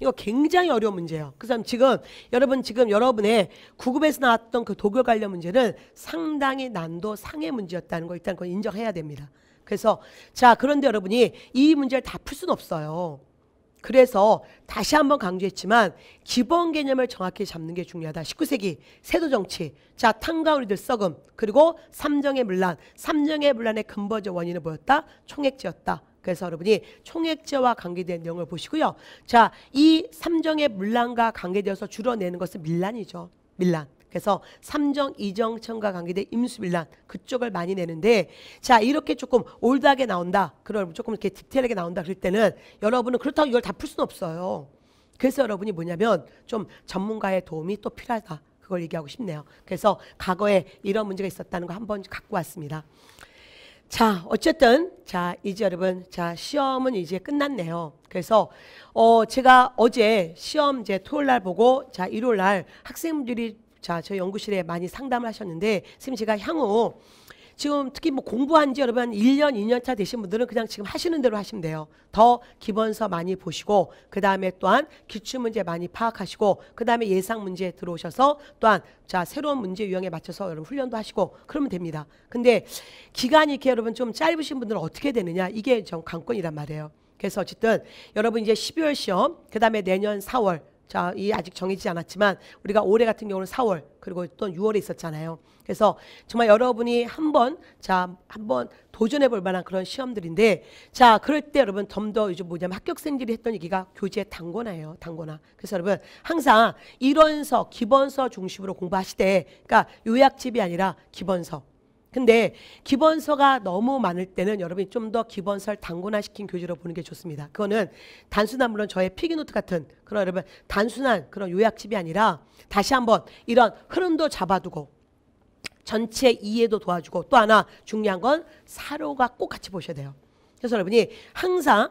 이거 굉장히 어려운 문제예요. 그래서 지금 여러분 지금 여러분의 구급에서 나왔던 그 독일 관련 문제는 상당히 난도 상의 문제였다는 거 일단 그 인정해야 됩니다. 그래서 자 그런데 여러분이 이 문제를 다풀 수는 없어요. 그래서 다시 한번 강조했지만 기본 개념을 정확히 잡는 게 중요하다. 19세기 세도 정치. 자, 탕가우리들 썩음. 그리고 삼정의 물란. 삼정의 물란의 근본적 원인은 뭐였다? 총액제였다. 그래서 여러분이 총액제와 관계된 내용을 보시고요. 자, 이 삼정의 물란과 관계되어서 줄어내는 것은 밀란이죠. 밀란. 그래서 삼정, 이정, 청각, 관계대, 임수밀란 그쪽을 많이 내는데 자 이렇게 조금 올드하게 나온다. 그럼 조금 이렇게 디테일하게 나온다. 그럴 때는 여러분은 그렇다고 이걸 다 풀 수는 없어요. 그래서 여러분이 뭐냐면 좀 전문가의 도움이 또 필요하다. 그걸 얘기하고 싶네요. 그래서 과거에 이런 문제가 있었다는 거 한번 갖고 왔습니다. 자, 어쨌든, 자, 이제 여러분, 자, 시험은 이제 끝났네요. 그래서, 어, 제가 어제 시험 이제 토요일 날 보고, 자, 일요일 날 학생들이 자, 저 연구실에 많이 상담을 하셨는데 선생님 제가 향후 지금 특히 뭐 공부한 지 여러분 1년, 2년 차 되신 분들은 그냥 지금 하시는 대로 하시면 돼요. 더 기본서 많이 보시고 그다음에 또한 기출 문제 많이 파악하시고 그다음에 예상 문제 들어오셔서 또한 자, 새로운 문제 유형에 맞춰서 여러분 훈련도 하시고 그러면 됩니다. 근데 기간이 이렇게 여러분 좀 짧으신 분들은 어떻게 되느냐? 이게 좀 관건이란 말이에요. 그래서 어쨌든 여러분 이제 12월 시험, 그다음에 내년 4월 자, 이 아직 정해지지 않았지만 우리가 올해 같은 경우는 4월 그리고 또 6월에 있었잖아요. 그래서 정말 여러분이 한번 자, 한번 도전해 볼 만한 그런 시험들인데 자, 그럴 때 여러분 좀더 요즘 뭐냐면 합격생들이 했던 얘기가 교재 단권화예요. 단권화. 그래서 여러분 항상 이론서, 기본서 중심으로 공부하시되 그러니까 요약집이 아니라 기본서 근데 기본서가 너무 많을 때는 여러분이 좀 더 기본서를 단군화시킨 교재로 보는 게 좋습니다. 그거는 단순한 물론 저의 피기노트 같은 그런 여러분 단순한 그런 요약집이 아니라 다시 한번 이런 흐름도 잡아두고 전체 이해도 도와주고 또 하나 중요한 건 사료가 꼭 같이 보셔야 돼요. 그래서 여러분이 항상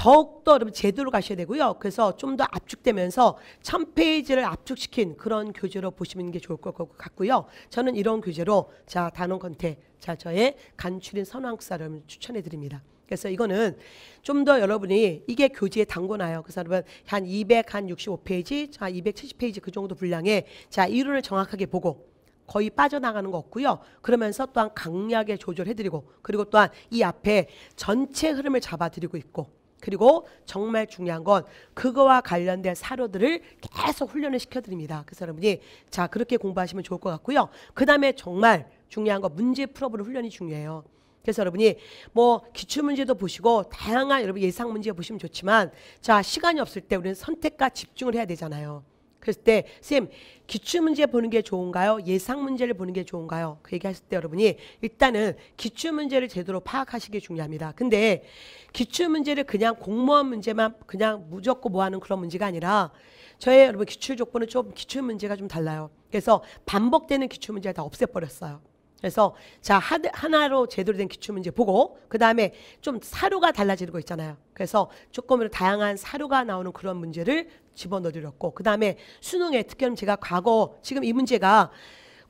더욱더 여러분 제대로 가셔야 되고요. 그래서 좀 더 압축되면서 1000페이지를 압축시킨 그런 교재로 보시는 게 좋을 것 같고요. 저는 이런 교재로 자 단원 컨택 자 저의 간추린 선왕사를 추천해 드립니다. 그래서 이거는 좀 더 여러분이 이게 교재에 담궈놔요. 그래서 여러분 한 200, 한 65페이지, 한 270페이지 그 정도 분량에 자 이론을 정확하게 보고 거의 빠져나가는 거 없고요. 그러면서 또한 강약에 조절해드리고 그리고 또한 이 앞에 전체 흐름을 잡아드리고 있고 그리고 정말 중요한 건 그거와 관련된 사료들을 계속 훈련을 시켜드립니다. 그사람이자 그렇게 공부하시면 좋을 것 같고요. 그 다음에 정말 중요한 건 문제 풀어보는 훈련이 중요해요. 그래서 여러분이 뭐 기출 문제도 보시고 다양한 여러분 예상 문제 보시면 좋지만 자 시간이 없을 때 우리는 선택과 집중을 해야 되잖아요. 그랬을 때 선생님 기출 문제 보는 게 좋은가요? 예상 문제를 보는 게 좋은가요? 그 얘기하실 때 여러분이 일단은 기출 문제를 제대로 파악하시기 중요합니다. 근데 기출 문제를 그냥 공무원 문제만 그냥 무조건 뭐 하는 그런 문제가 아니라 저의 여러분 기출 조건은 좀 기출 문제가 좀 달라요. 그래서 반복되는 기출 문제를 다 없애버렸어요. 그래서 자 하나로 제대로 된 기출 문제 보고 그 다음에 좀 사료가 달라지는 거 있잖아요. 그래서 조금으로 다양한 사료가 나오는 그런 문제를 집어넣으렸고 그 다음에 수능에 특히 제가 과거 지금 이 문제가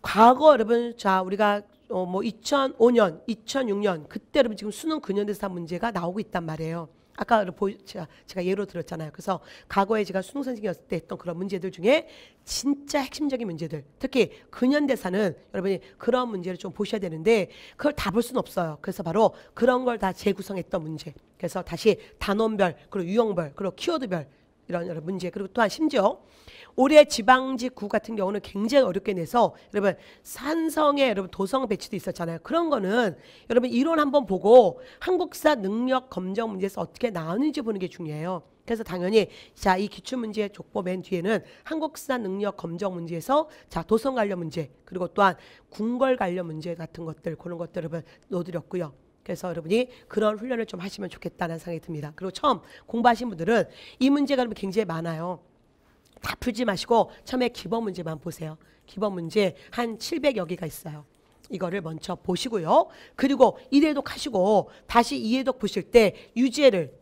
과거 여러분 자 우리가 어, 뭐 2005년 2006년 그때 여러분 지금 수능 근현대사 문제가 나오고 있단 말이에요. 아까 제가, 제가 예로 들었잖아요. 그래서 과거에 제가 수능 선생이었을 때 했던 그런 문제들 중에 진짜 핵심적인 문제들, 특히 근현대사는 여러분이 그런 문제를 좀 보셔야 되는데 그걸 다 볼 수는 없어요. 그래서 바로 그런 걸 다 재구성했던 문제. 그래서 다시 단원별, 그리고 유형별, 그리고 키워드별 이런 여러 문제 그리고 또한 심지어 올해 지방지구 같은 경우는 굉장히 어렵게 내서 여러분 산성에 여러분 도성 배치도 있었잖아요. 그런 거는 여러분 이론 한번 보고 한국사 능력 검정 문제에서 어떻게 나오는지 보는 게 중요해요. 그래서 당연히 자 이 기출문제 족보 맨 뒤에는 한국사 능력 검정 문제에서 자 도성 관련 문제 그리고 또한 궁궐 관련 문제 같은 것들 그런 것들 여 넣어드렸고요. 그래서 여러분이 그런 훈련을 좀 하시면 좋겠다는 생각이 듭니다. 그리고 처음 공부하신 분들은 이 문제가 굉장히 많아요. 다 풀지 마시고 처음에 기본 문제만 보세요. 기본 문제 한 700여 개가 있어요. 이거를 먼저 보시고요. 그리고 이해독 하시고 다시 이해독 보실 때 유제를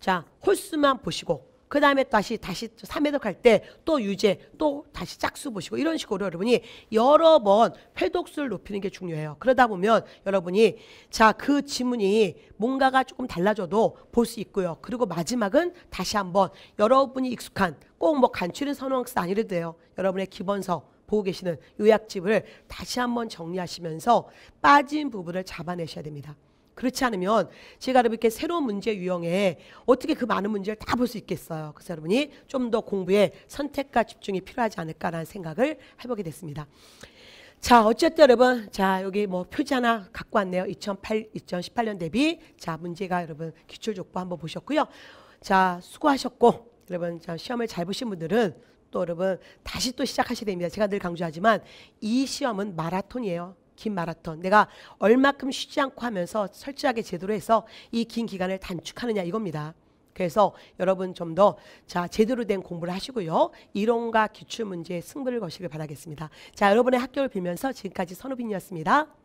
자 홀수만 보시고 그 다음에 다시 다시 3회독 할 때 또 유죄 또 다시 짝수 보시고 이런 식으로 여러분이 여러 번 회독수를 높이는 게 중요해요. 그러다 보면 여러분이 자 그 지문이 뭔가가 조금 달라져도 볼 수 있고요. 그리고 마지막은 다시 한번 여러분이 익숙한 꼭 뭐 간추린 선언학습 아니래도 돼요. 여러분의 기본서 보고 계시는 요약집을 다시 한번 정리하시면서 빠진 부분을 잡아내셔야 됩니다. 그렇지 않으면 제가 여러분 께 새로운 문제 유형에 어떻게 그 많은 문제를 다 볼 수 있겠어요. 그래서 여러분이 좀 더 공부에 선택과 집중이 필요하지 않을까라는 생각을 해보게 됐습니다. 자, 어쨌든 여러분, 자, 여기 뭐 표지 하나 갖고 왔네요. 2008, 2018년 대비. 자, 문제가 여러분 기출족보 한번 보셨고요. 자, 수고하셨고, 여러분, 자, 시험을 잘 보신 분들은 또 여러분 다시 또 시작하셔야 됩니다. 제가 늘 강조하지만 이 시험은 마라톤이에요. 긴 마라톤 내가 얼마큼 쉬지 않고 하면서 철저하게 제대로 해서 이 긴 기간을 단축하느냐 이겁니다. 그래서 여러분 좀 더 자 제대로 된 공부를 하시고요. 이론과 기출 문제에 승부를 거시길 바라겠습니다. 자 여러분의 학교를 빌면서 지금까지 선우빈이었습니다.